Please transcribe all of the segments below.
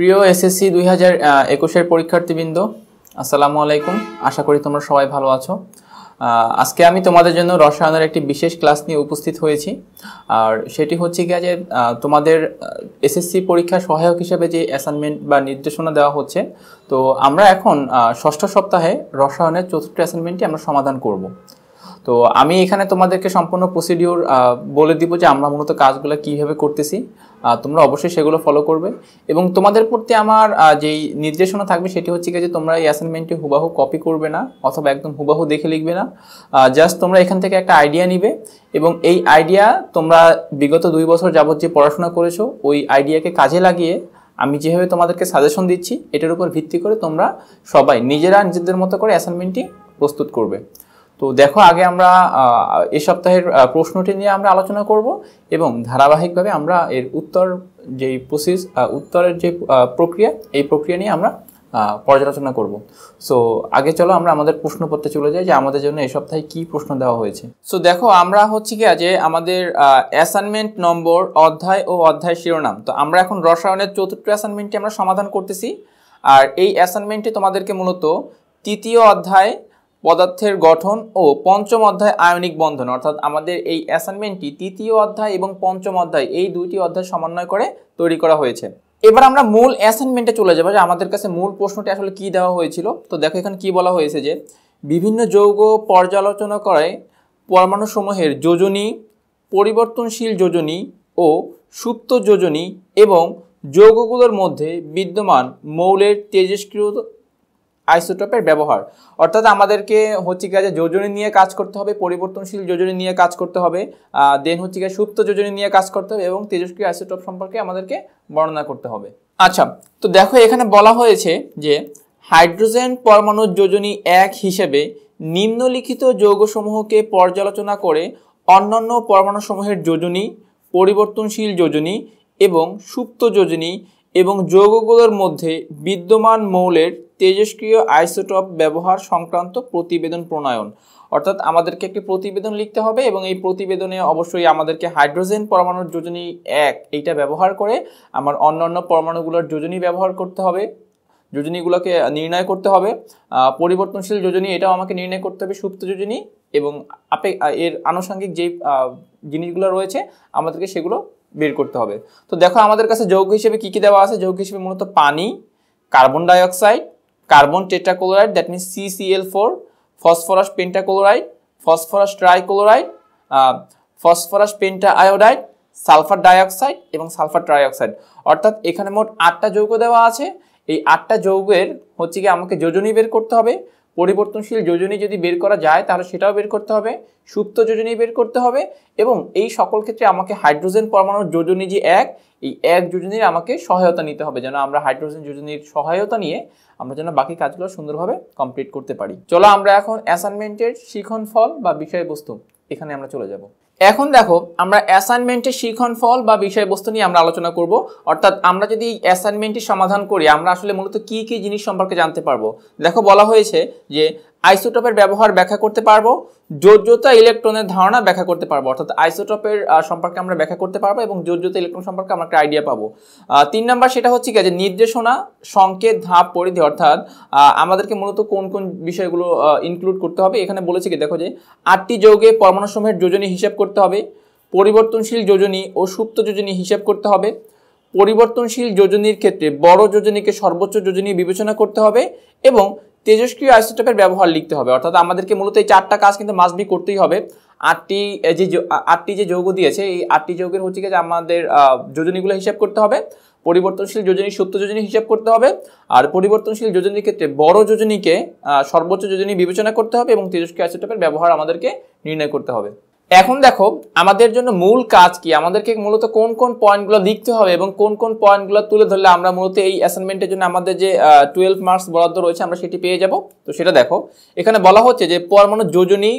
প্রিয় এসএসসি দুই হাজার একুশের পরীক্ষার্থীবৃন্দ আসসালামু আলাইকুম আশা করি তোমরা সবাই ভালো আছো আজকে আমি তোমাদের জন্য রসায়নের একটি বিশেষ ক্লাস নিয়ে উপস্থিত হয়েছি আর সেটি হচ্ছে কি যে তোমাদের এসএসসি পরীক্ষা সহায়ক হিসেবে যে অ্যাসাইনমেন্ট বা নির্দেশনা দেওয়া হচ্ছে তো আমরা এখন ষষ্ঠ সপ্তাহে রসায়নের চতুর্থ অ্যাসাইনমেন্টটি আমরা সমাধান করব তো আমি এখানে তোমাদেরকে সম্পূর্ণ প্রসিডিওর বলে দিব যে আমরা মূলত কাজগুলো কীভাবে করতেছি তোমরা অবশ্যই সেগুলো ফলো করবে এবং তোমাদের প্রতি আমার যেই নির্দেশনা থাকবে সেটি হচ্ছে যে তোমরা এই অ্যাসাইনমেন্টটি হুবাহু কপি করবে না অথবা একদম হুবাহু দেখে লিখবে না জাস্ট তোমরা এখান থেকে একটা আইডিয়া নিবে এবং এই আইডিয়া তোমরা বিগত দুই বছর যাবত যে পড়াশোনা করেছো ওই আইডিয়াকে কাজে লাগিয়ে আমি যেভাবে তোমাদেরকে সাজেশন দিচ্ছি এটার উপর ভিত্তি করে তোমরা সবাই নিজেরা নিজেদের মতো করে অ্যাসাইনমেন্টটি প্রস্তুত করবে তো দেখো আগে আমরা এ সপ্তাহের প্রশ্নটি নিয়ে আমরা আলোচনা করব এবং ধারাবাহিকভাবে আমরা এর উত্তর যে প্রসেস উত্তরের যে প্রক্রিয়া এই প্রক্রিয়া নিয়ে আমরা পর্যালোচনা করব সো আগে চলো আমরা আমাদের প্রশ্নপত্রে চলে যাই যে আমাদের জন্য এই সপ্তাহে কি প্রশ্ন দেওয়া হয়েছে সো দেখো আমরা হচ্ছে কি আজ আমাদের অ্যাসাইনমেন্ট নম্বর অধ্যায় ও অধ্যায় শিরোনাম তো আমরা এখন রসায়নের চতুর্থ অ্যাসাইনমেন্টটি আমরা সমাধান করতেছি আর এই অ্যাসাইনমেন্টটি তোমাদেরকে মূলত তৃতীয় অধ্যায় পদার্থের গঠন ও পঞ্চম অধ্যায় আয়নিক বন্ধন অর্থাৎ আমাদের এই অ্যাসাইনমেন্টটি তৃতীয় অধ্যায় এবং পঞ্চম অধ্যায় এই দুইটি অধ্যায় সমন্বয় করে তৈরি করা হয়েছে এবার আমরা মূল অ্যাসাইনমেন্টে চলে যাবো যে আমাদের কাছে মূল প্রশ্নটি আসলে কি দেওয়া হয়েছিল তো দেখো এখানে কি বলা হয়েছে যে বিভিন্ন যৌগ পর্যালোচনা করায় পরমাণু সমূহের যোজনী পরিবর্তনশীল যোজনী ও সুপ্ত যোজনী এবং যৌগগুলোর মধ্যে বিদ্যমান মৌলের তেজস্ক্রিয় আইসোটোপের ব্যবহার অর্থাৎ আমাদেরকে হচ্ছে গিয়ে যোজনী নিয়ে কাজ করতে হবে পরিবর্তনশীল যোজনী নিয়ে কাজ করতে হবে দেন হচ্ছে গিয়ে সুপ্ত যোজনী নিয়ে কাজ করতে হবে এবং তেজস্ক্রিয় আইসোটোপ সম্পর্কে আমাদেরকে বর্ণনা করতে হবে আচ্ছা তো দেখো এখানে বলা হয়েছে যে হাইড্রোজেন পরমাণুর যোজনী এক হিসেবে নিম্নলিখিত যৌগসমূহকে পর্যালোচনা করে অন্যান্য পরমাণু সমূহের যোজনী পরিবর্তনশীল যোজনী এবং সুপ্ত যোজনী এবং যৌগগুলোর মধ্যে বিদ্যমান মৌলের তেজস্ক্রিয় আইসোটপ ব্যবহার সংক্রান্ত প্রতিবেদন প্রণয়ন অর্থাৎ আমাদেরকে একটি প্রতিবেদন লিখতে হবে এবং এই প্রতিবেদনে অবশ্যই আমাদেরকে হাইড্রোজেন পরমাণুর যোজনী এক এইটা ব্যবহার করে আমার অন্যান্য পরমাণুগুলোর যোজনী ব্যবহার করতে হবে যোজনীগুলোকে নির্ণয় করতে হবে পরিবর্তনশীল যোজনী এটাও আমাকে নির্ণয় করতে হবে সুপ্ত যোজনী এবং আপে এর আনুষঙ্গিক যে জিনিসগুলো রয়েছে আমাদেরকে সেগুলো বের করতে হবে তো দেখো আমাদের কাছে যৌগ হিসেবে কী কী দেওয়া আছে যৌগ হিসেবে মূলত পানি carbon dioxide carbon tetrachloride that means CCl four phosphorus pentachloride phosphorus trichloride phosphorus pentaiodide sulphur dioxide এবং সালফার ট্রাইঅক্সাইড অর্থাৎ এখানে মোট আটটা যৌগ দেওয়া আছে এই আটটা যৌগের হচ্ছে কি আমাকে যোজনী বের করতে হবে পরিবর্তনশীল যোজনী যদি বের করা যায় তাহলে সেটাও বের করতে হবে সুপ্ত যোজনী বের করতে হবে এবং এই সকল ক্ষেত্রে আমাকে হাইড্রোজেন পরমাণুর যোজনী যে এক এই এক যোজনীর আমাকে সহায়তা নিতে হবে যেন আমরা হাইড্রোজেন যোজনীর সহায়তা নিয়ে আমরা যেন বাকি কাজগুলো সুন্দরভাবে কমপ্লিট করতে পারি চলো আমরা এখন অ্যাসাইনমেন্টের শিখন ফল বা বিষয়বস্তু এখানে আমরা চলে যাব এখন দেখো আমরা অ্যাসাইনমেন্টের শিখন ফল বা বিষয়বস্তু নিয়ে আমরা আলোচনা করব অর্থাৎ আমরা যদি অ্যাসাইনমেন্টটি সমাধান করি আমরা আসলে মূলত কি কি জিনিস সম্পর্কে জানতে পারবো দেখো বলা হয়েছে যে আইসোটপের ব্যবহার ব্যাখ্যা করতে পারবো যোজ্যতা ইলেকট্রনের ধারণা ব্যাখ্যা করতে পারবো অর্থাৎ আইসোটপের সম্পর্কে আমরা ব্যাখ্যা করতে পারবো এবং যোজ্যতা ইলেকট্রন সম্পর্কে আমরা একটা আইডিয়া পাবো তিন নম্বর সেটা হচ্ছে কি যে নির্দেশনা সংকেত ধাপ পরিধি অর্থাৎ আমাদেরকে মূলত কোন কোন বিষয়গুলো ইনক্লুড করতে হবে এখানে বলেছে কি দেখো যে আটটি যোগে পরমাণুসমূহের যোজনী হিসাব করতে হবে পরিবর্তনশীল যোজনী ও সুপ্ত যোজনী হিসাব করতে হবে পরিবর্তনশীল যোজনীর ক্ষেত্রে বড় যোজনীকে সর্বোচ্চ যোজনী বিবেচনা করতে হবে এবং তেজস্ক্রিয় আইসোটোপের ব্যবহার লিখতে হবে অর্থাৎ আমাদেরকে মূলত এই চারটা কাজ কিন্তু মাস্ট বি করতেই হবে আটটি যে আটটি যে যৌগ দিয়েছে এই আটটি যৌগের হচ্ছে গিয়ে আমাদের যোজনীগুলো হিসাব করতে হবে পরিবর্তনশীল যোজনী সত্য যোজনী হিসাব করতে হবে আর পরিবর্তনশীল যোজনীর ক্ষেত্রে বড় যোজনীকে সর্বোচ্চ যোজনী বিবেচনা করতে হবে এবং তেজস্ক্রিয় আইসোটোপের ব্যবহার আমাদেরকে নির্ণয় করতে হবে এখন দেখো আমাদের জন্য মূল কাজ কি আমাদেরকে মূলত কোন কোন পয়েন্টগুলো লিখতে হবে এবং কোন কোন পয়েন্টগুলো তুলে ধরলে আমরা মূলত এই অ্যাসাইনমেন্টের জন্য আমাদের যে টুয়েলভ মার্কস বরাদ্দ রয়েছে আমরা সেটি পেয়ে যাব তো সেটা দেখো এখানে বলা হচ্ছে যে পরমাণু যোজনী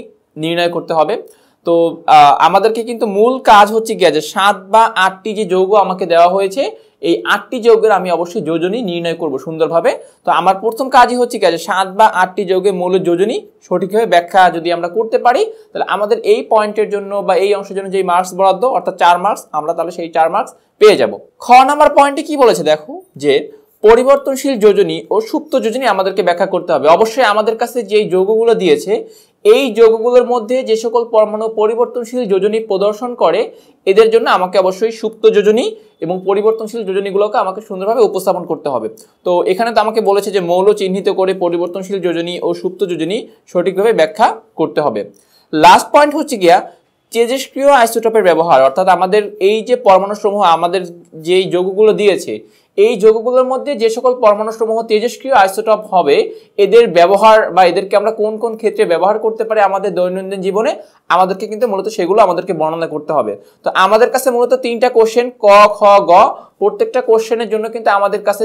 নির্ণয় করতে হবে তো আমাদেরকে কিন্তু মূল কাজ হচ্ছে গিয়ে যে সাত বা আটটি যে যৌগ আমাকে দেওয়া হয়েছে এই আটটি যৌগের আমি অবশ্যই যোজনী নির্ণয় করব সুন্দরভাবে তো আমার প্রথম কাজই হচ্ছে কি সাত বা আটটি যৌগের মৌল যোজনী সঠিকভাবে ব্যাখ্যা যদি আমরা করতে পারি তাহলে আমাদের এই পয়েন্টের জন্য বা এই অংশের জন্য যেই মার্কস বরাদ্দ অর্থাৎ চার মার্কস আমরা তাহলে সেই চার মার্কস পেয়ে যাব খ নাম্বার পয়েন্টে কি বলেছে দেখো যে পরিবর্তনশীল যোজনী ও সুপ্ত যোজনী আমাদেরকে ব্যাখ্যা করতে হবে অবশ্যই আমাদের কাছে যে যৌগগুলো দিয়েছে এই যোগগুলোর মধ্যে যে সকল পরমাণু পরিবর্তনশীল যোজনী প্রদর্শন করে এদের জন্য আমাকে অবশ্যই সুপ্ত যোজনী এবং পরিবর্তনশীল যোজনীগুলোকে আমাকে সুন্দরভাবে উপস্থাপন করতে হবে তো এখানে তো আমাকে বলেছে যে মৌল চিহ্নিত করে পরিবর্তনশীল যোজনী ও সুপ্ত যোজনী সঠিকভাবে ব্যাখ্যা করতে হবে লাস্ট পয়েন্ট হচ্ছে গিয়া তেজস্ক্রিয় আইসোটপের ব্যবহার অর্থাৎ আমাদের এই যে পরমাণু সমূহ আমাদের যেই যোগগুলো দিয়েছে এই যৌগগুলোর মধ্যে যে সকল সমূহ তেজস্ক্রিয় আইসোটপ হবে এদের ব্যবহার বা এদেরকে আমরা কোন কোন ক্ষেত্রে ব্যবহার করতে পারি আমাদের দৈনন্দিন জীবনে আমাদেরকে কিন্তু মূলত সেগুলো আমাদেরকে বর্ণনা করতে হবে তো আমাদের কাছে মূলত তিনটা কোশ্চেন ক খ গ প্রত্যেকটা কোশ্চেনের জন্য কিন্তু আমাদের কাছে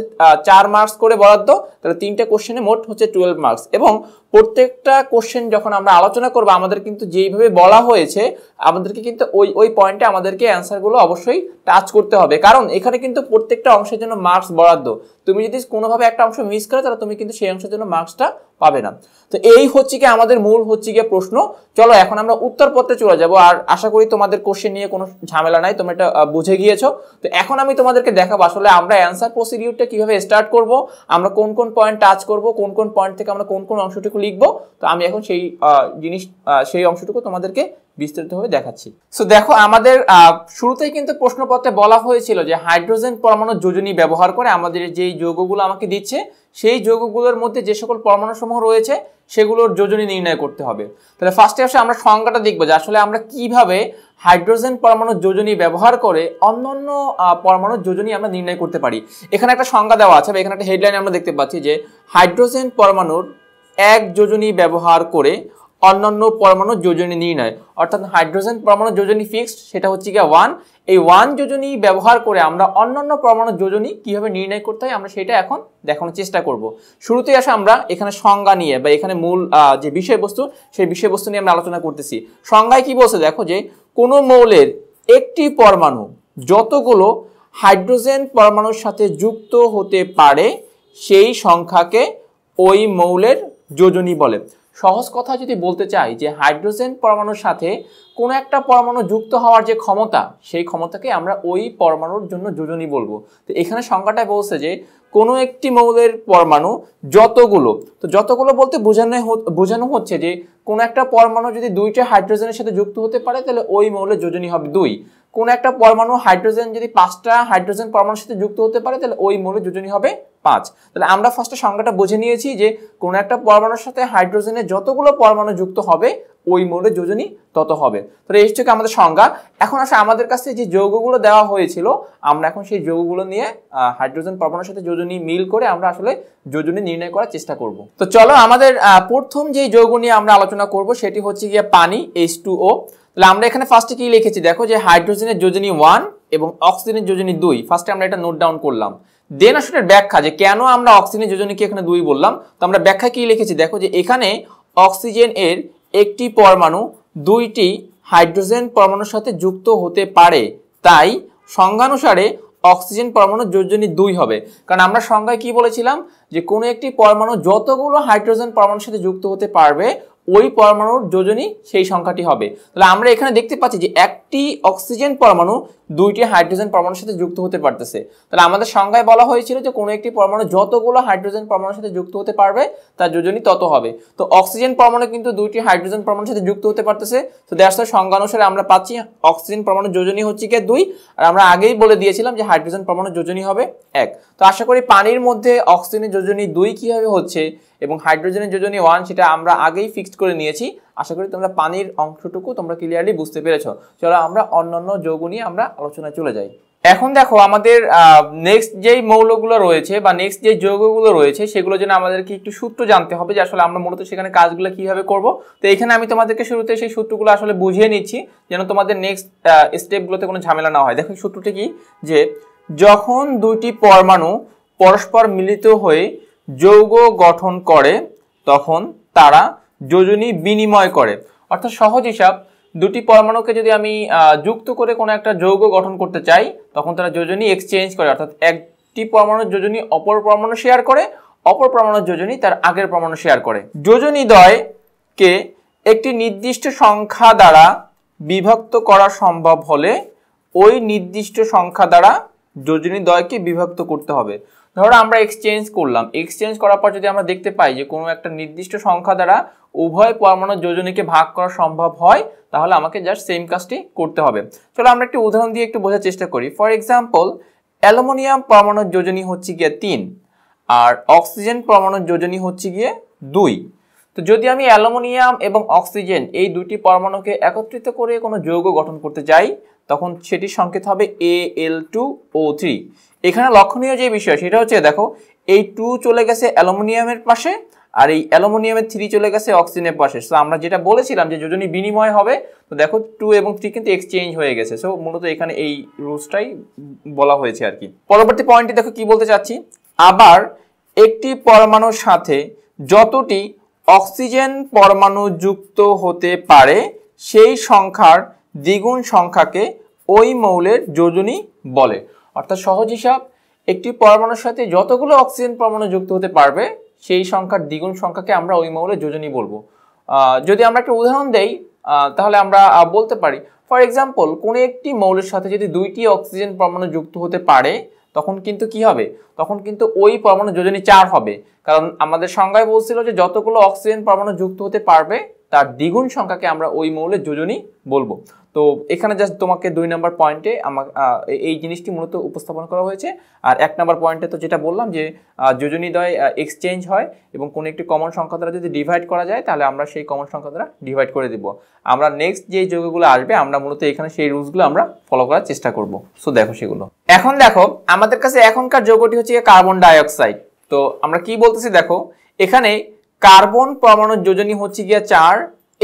চার মার্কস করে বরাদ্দ তাহলে তিনটা কোশ্চেনে মোট হচ্ছে টুয়েলভ মার্কস এবং প্রত্যেকটা কোশ্চেন যখন আমরা আলোচনা করবো আমাদের কিন্তু যেইভাবে বলা হয়েছে আমাদেরকে কিন্তু ওই ওই পয়েন্টে আমাদেরকে অ্যান্সারগুলো অবশ্যই টাচ করতে হবে কারণ এখানে কিন্তু প্রত্যেকটা অংশের জন্য মার্কস বরাদ্দ তুমি যদি কোনোভাবে একটা অংশ মিস করো তাহলে তুমি কিন্তু সেই অংশের জন্য মার্কসটা পাবে না তো এই হচ্ছে কি আমাদের মূল হচ্ছে গিয়ে প্রশ্ন চলো এখন আমরা উত্তরপত্রে চলে যাব আর আশা করি তোমাদের কোশ্চেন নিয়ে কোনো ঝামেলা নাই তোমরা এটা বুঝে গিয়েছো তো এখন আমি তোমাদেরকে দেখাবো আসলে আমরা অ্যান্সার প্রসিডিউরটা কিভাবে স্টার্ট করব আমরা কোন কোন পয়েন্ট টাচ করব কোন কোন পয়েন্ট থেকে আমরা কোন কোন অংশটুকু লিখব তো আমি এখন সেই জিনিস সেই অংশটুকু তোমাদেরকে বিস্তারিতভাবে দেখাচ্ছি সো দেখো আমাদের শুরুতেই কিন্তু প্রশ্নপত্রে বলা হয়েছিল যে হাইড্রোজেন পরমাণু যোজনী ব্যবহার করে আমাদের যেই যৌগগুলো আমাকে দিচ্ছে সেই যৌগগুলোর মধ্যে যে সকল পরমাণুসমূহ রয়েছে সেগুলোর যোজনী নির্ণয় করতে হবে তাহলে ফার্স্টে আসে আমরা সংজ্ঞাটা দেখবো যে আসলে আমরা কিভাবে হাইড্রোজেন পরমাণুর যোজনী ব্যবহার করে অন্যান্য পরমাণুর যোজনী আমরা নির্ণয় করতে পারি এখানে একটা সংজ্ঞা দেওয়া আছে বা এখানে একটা হেডলাইন আমরা দেখতে পাচ্ছি যে হাইড্রোজেন পরমাণুর এক যোজনী ব্যবহার করে অন্যান্য পরমাণু যোজনী নির্ণয় অর্থাৎ হাইড্রোজেন পরমাণু যোজনী ফিক্সড সেটা হচ্ছে গিয়ে ওয়ান এই ওয়ান যোজনী ব্যবহার করে আমরা অন্যান্য পরমাণু যোজনী কীভাবে নির্ণয় করতে হয় আমরা সেটা এখন দেখানোর চেষ্টা করব শুরুতেই আসে আমরা এখানে সংজ্ঞা নিয়ে বা এখানে মূল যে বিষয়বস্তু সেই বিষয়বস্তু নিয়ে আমরা আলোচনা করতেছি সংজ্ঞায় কি বলছে দেখো যে কোনো মৌলের একটি পরমাণু যতগুলো হাইড্রোজেন পরমাণুর সাথে যুক্ত হতে পারে সেই সংখ্যাকে ওই মৌলের যোজনী বলে সহজ কথা যদি বলতে চাই যে হাইড্রোজেন পরমাণুর সাথে কোনো একটা পরমাণু যুক্ত হওয়ার যে ক্ষমতা সেই ক্ষমতাকে আমরা ওই পরমাণুর জন্য যোজনী বলবো তো এখানে সংজ্ঞাটায় বলছে যে কোনো একটি মৌলের পরমাণু যতগুলো তো যতগুলো বলতে বোঝানো বোঝানো হচ্ছে যে কোনো একটা পরমাণু যদি দুইটা হাইড্রোজেনের সাথে যুক্ত হতে পারে তাহলে ওই মৌলের যোজনী হবে দুই কোনো একটা পরমাণু হাইড্রোজেন যদি পাঁচটা হাইড্রোজেন পরমাণুর সাথে যুক্ত হতে পারে তাহলে ওই মৌলের যোজনী হবে পাঁচ তাহলে আমরা ফার্স্টে সংজ্ঞাটা বুঝে নিয়েছি যে কোনো একটা পরমাণুর সাথে হাইড্রোজেনের যতগুলো পরমাণু যুক্ত হবে ওই মৌলের যোজনী তত হবে তাহলে এই হচ্ছে আমাদের সংজ্ঞা এখন আসে আমাদের কাছে যে যৌগগুলো দেওয়া হয়েছিল আমরা এখন সেই যৌগগুলো নিয়ে হাইড্রোজেন পরমাণুর সাথে যোজনী মিল করে আমরা আসলে যোজনী নির্ণয় করার চেষ্টা করব তো চলো আমাদের প্রথম যে যৌগ নিয়ে আমরা আলোচনা করব সেটি হচ্ছে গিয়ে পানি এইচ টু ও তাহলে আমরা এখানে ফার্স্টে কি লিখেছি দেখো যে হাইড্রোজেনের যোজনী ওয়ান এবং অক্সিজেনের যোজনী দুই ফার্স্টে আমরা এটা নোট ডাউন করলাম দেন আসলে ব্যাখ্যা যে কেন আমরা অক্সিজেনের যোজনীকে এখানে দুই বললাম তো আমরা ব্যাখ্যা কি লিখেছি দেখো যে এখানে অক্সিজেন এর একটি পরমাণু দুইটি হাইড্রোজেন পরমাণুর সাথে যুক্ত হতে পারে তাই সংজ্ঞানুসারে অক্সিজেন পরমাণু যোজনী দুই হবে কারণ আমরা সংজ্ঞায় কি বলেছিলাম যে কোনো একটি পরমাণু যতগুলো হাইড্রোজেন পরমাণুর সাথে যুক্ত হতে পারবে ওই পরমাণুর যোজনই সেই সংখ্যাটি হবে তাহলে আমরা এখানে দেখতে পাচ্ছি যে একটি অক্সিজেন পরমাণু দুইটি হাইড্রোজেন পরমাণুর সাথে যুক্ত হতে পারতেছে তাহলে আমাদের সংজ্ঞায় বলা হয়েছিল যে কোনো একটি পরমাণু যতগুলো হাইড্রোজেন পরমাণুর সাথে যুক্ত হতে পারবে তার যোজনই তত হবে তো অক্সিজেন পরমাণু কিন্তু দুইটি হাইড্রোজেন পরমাণুর সাথে যুক্ত হতে পারতেছে তো দেড়শো সংজ্ঞা অনুসারে আমরা পাচ্ছি অক্সিজেন পরমাণু যোজনী হচ্ছে কে দুই আর আমরা আগেই বলে দিয়েছিলাম যে হাইড্রোজেন পরমাণু যোজনী হবে এক তো আশা করি পানির মধ্যে অক্সিজেনের যোজনী দুই কীভাবে হচ্ছে এবং হাইড্রোজেনের যোজনী ওয়ান সেটা আমরা আগেই ফিক্সড করে নিয়েছি আশা করি তোমরা পানির অংশটুকু তোমরা ক্লিয়ারলি বুঝতে পেরেছ চলো আমরা অন্যান্য যৌগ নিয়ে আমরা আলোচনায় চলে যাই এখন দেখো আমাদের নেক্সট যেই মৌলগুলো রয়েছে বা নেক্সট যে যৌগগুলো রয়েছে সেগুলো জন্য আমাদেরকে একটু সূত্র জানতে হবে যে আসলে আমরা মূলত সেখানে কাজগুলো কীভাবে করব তো এখানে আমি তোমাদেরকে শুরুতে সেই সূত্রগুলো আসলে বুঝিয়ে নিচ্ছি যেন তোমাদের নেক্সট স্টেপগুলোতে কোনো ঝামেলা না হয় দেখো সূত্রটি কি যে যখন দুইটি পরমাণু পরস্পর মিলিত হয়ে যৌগ গঠন করে তখন তারা যোজনী বিনিময় করে অর্থাৎ সহজ হিসাব দুটি পরমাণুকে যদি আমি যুক্ত করে কোনো একটা যৌগ গঠন করতে চাই তখন তারা যোজনী এক্সচেঞ্জ করে অর্থাৎ একটি পরমাণুর যোজনী অপর পরমাণু শেয়ার করে অপর পরমাণুর যোজনী তার আগের পরমাণু শেয়ার করে যোজনীদ্বয়কে একটি নির্দিষ্ট সংখ্যা দ্বারা বিভক্ত করা সম্ভব হলে ওই নির্দিষ্ট সংখ্যা দ্বারা যোজনীদ্বয়কে বিভক্ত করতে হবে ধরো আমরা এক্সচেঞ্জ করলাম এক্সচেঞ্জ করার পর যদি আমরা দেখতে পাই যে কোনো একটা নির্দিষ্ট সংখ্যা দ্বারা উভয় পরমাণুর যোজনীকে ভাগ করা সম্ভব হয় তাহলে আমাকে জাস্ট সেম কাজটি করতে হবে চলো আমরা একটি উদাহরণ দিয়ে একটু বোঝার চেষ্টা করি ফর এক্সাম্পল অ্যালুমিনিয়াম পরমাণুর যোজনী হচ্ছে গিয়ে তিন আর অক্সিজেন পরমাণুর যোজনী হচ্ছে গিয়ে দুই তো যদি আমি অ্যালুমিনিয়াম এবং অক্সিজেন এই দুটি পরমাণুকে একত্রিত করে কোনো যৌগ গঠন করতে যাই তখন সেটির সংকেত হবে এ এল টু ও থ্রি এখানে লক্ষণীয় যে বিষয় সেটা হচ্ছে দেখো এই টু চলে গেছে অ্যালুমিনিয়ামের পাশে আর এই অ্যালুমিনিয়ামের থ্রি চলে গেছে অক্সিজেনের পাশে সো আমরা যেটা বলেছিলাম যে যদি বিনিময় হবে তো দেখো টু এবং থ্রি কিন্তু এক্সচেঞ্জ হয়ে গেছে সো মূলত এখানে এই রুলসটাই বলা হয়েছে আর কি পরবর্তী পয়েন্টে দেখো কি বলতে চাচ্ছি আবার একটি পরমাণুর সাথে যতটি অক্সিজেন পরমাণু যুক্ত হতে পারে সেই সংখ্যার দ্বিগুণ সংখ্যাকে ওই মৌলের যোজনী বলে অর্থাৎ সহজ হিসাব একটি পরমাণুর সাথে যতগুলো অক্সিজেন পরমাণু যুক্ত হতে পারবে সেই সংখ্যার দ্বিগুণ সংখ্যাকে আমরা ওই মৌলের যোজনী বলবো যদি আমরা একটা উদাহরণ দেই তাহলে আমরা বলতে পারি ফর এক্সাম্পল কোনো একটি মৌলের সাথে যদি দুইটি অক্সিজেন পরমাণু যুক্ত হতে পারে তখন কিন্তু কি হবে তখন কিন্তু ওই পরমাণু যোজনী চার হবে কারণ আমাদের সংজ্ঞায় বলছিল যে যতগুলো অক্সিজেন পরমাণু যুক্ত হতে পারবে তার দ্বিগুণ সংখ্যাকে আমরা ওই মৌলের যোজনী বলবো তো এখানে জাস্ট তোমাকে দুই নম্বর পয়েন্টে আমার এই জিনিসটি মূলত উপস্থাপন করা হয়েছে আর এক নম্বর পয়েন্টে তো যেটা বললাম যে যোজনীদ্বয় এক্সচেঞ্জ হয় এবং কোনো একটি কমন সংখ্যা দ্বারা যদি ডিভাইড করা যায় তাহলে আমরা সেই কমন সংখ্যা দ্বারা ডিভাইড করে দেবো আমরা নেক্সট যে যোগগুলো আসবে আমরা মূলত এখানে সেই রুলসগুলো আমরা ফলো করার চেষ্টা করব সো দেখো সেগুলো এখন দেখো আমাদের কাছে এখনকার যোগটি হচ্ছে কার্বন ডাইঅক্সাইড তো আমরা কি বলতেছি দেখো এখানে কার্বন পরমাণুর যোজনী হচ্ছে গিয়া চার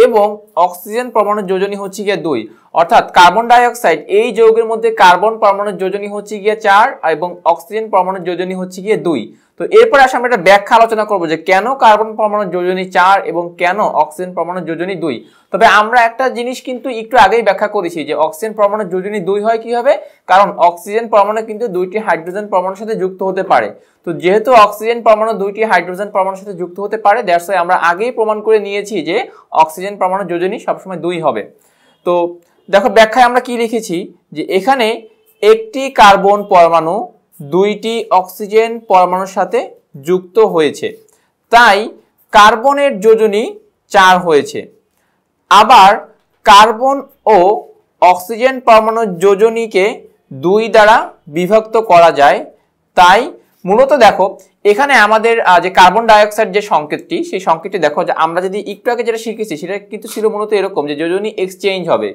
এবং অক্সিজেন পরমাণুর যোজনী হচ্ছে গিয়া দুই অর্থাৎ কার্বন ডাইঅক্সাইড এই যৌগের মধ্যে কার্বন পরমাণুর যোজনী হচ্ছে গিয়ে চার এবং অক্সিজেন পরমাণুর যোজনী হচ্ছে গিয়ে দুই তো এরপরে আসলে আমরা একটা ব্যাখ্যা আলোচনা করবো যে কেন কার্বন পরমাণুর যোজনী চার এবং কেন অক্সিজেন পরমাণুর যোজনী দুই তবে আমরা একটা জিনিস কিন্তু একটু আগেই ব্যাখ্যা করেছি যে অক্সিজেন পরমাণুর যোজনী দুই হয় কিভাবে কারণ অক্সিজেন পরমাণু কিন্তু দুইটি হাইড্রোজেন পরমাণুর সাথে যুক্ত হতে পারে তো যেহেতু অক্সিজেন পরমাণু দুইটি হাইড্রোজেন পরমাণুর সাথে যুক্ত হতে পারে দ্যাটস আগেই প্রমাণ করে নিয়েছি যে অক্সিজেন পরমাণুর যোজনী সবসময় দুই হবে তো দেখো ব্যাখ্যায় আমরা কি লিখেছি যে এখানে একটি কার্বন পরমাণু দুইটি অক্সিজেন পরমাণুর সাথে যুক্ত হয়েছে তাই কার্বনের যোজনী চার হয়েছে আবার কার্বন ও অক্সিজেন পরমাণুর যোজনীকে দুই দ্বারা বিভক্ত করা যায় তাই মূলত দেখো এখানে আমাদের যে কার্বন ডাইঅক্সাইড যে সংকেতটি সেই সংকেতটি দেখো যে আমরা যদি একটু আগে যেটা শিখেছি সেটা কিন্তু ছিল মূলত এরকম যে যোজনী এক্সচেঞ্জ হবে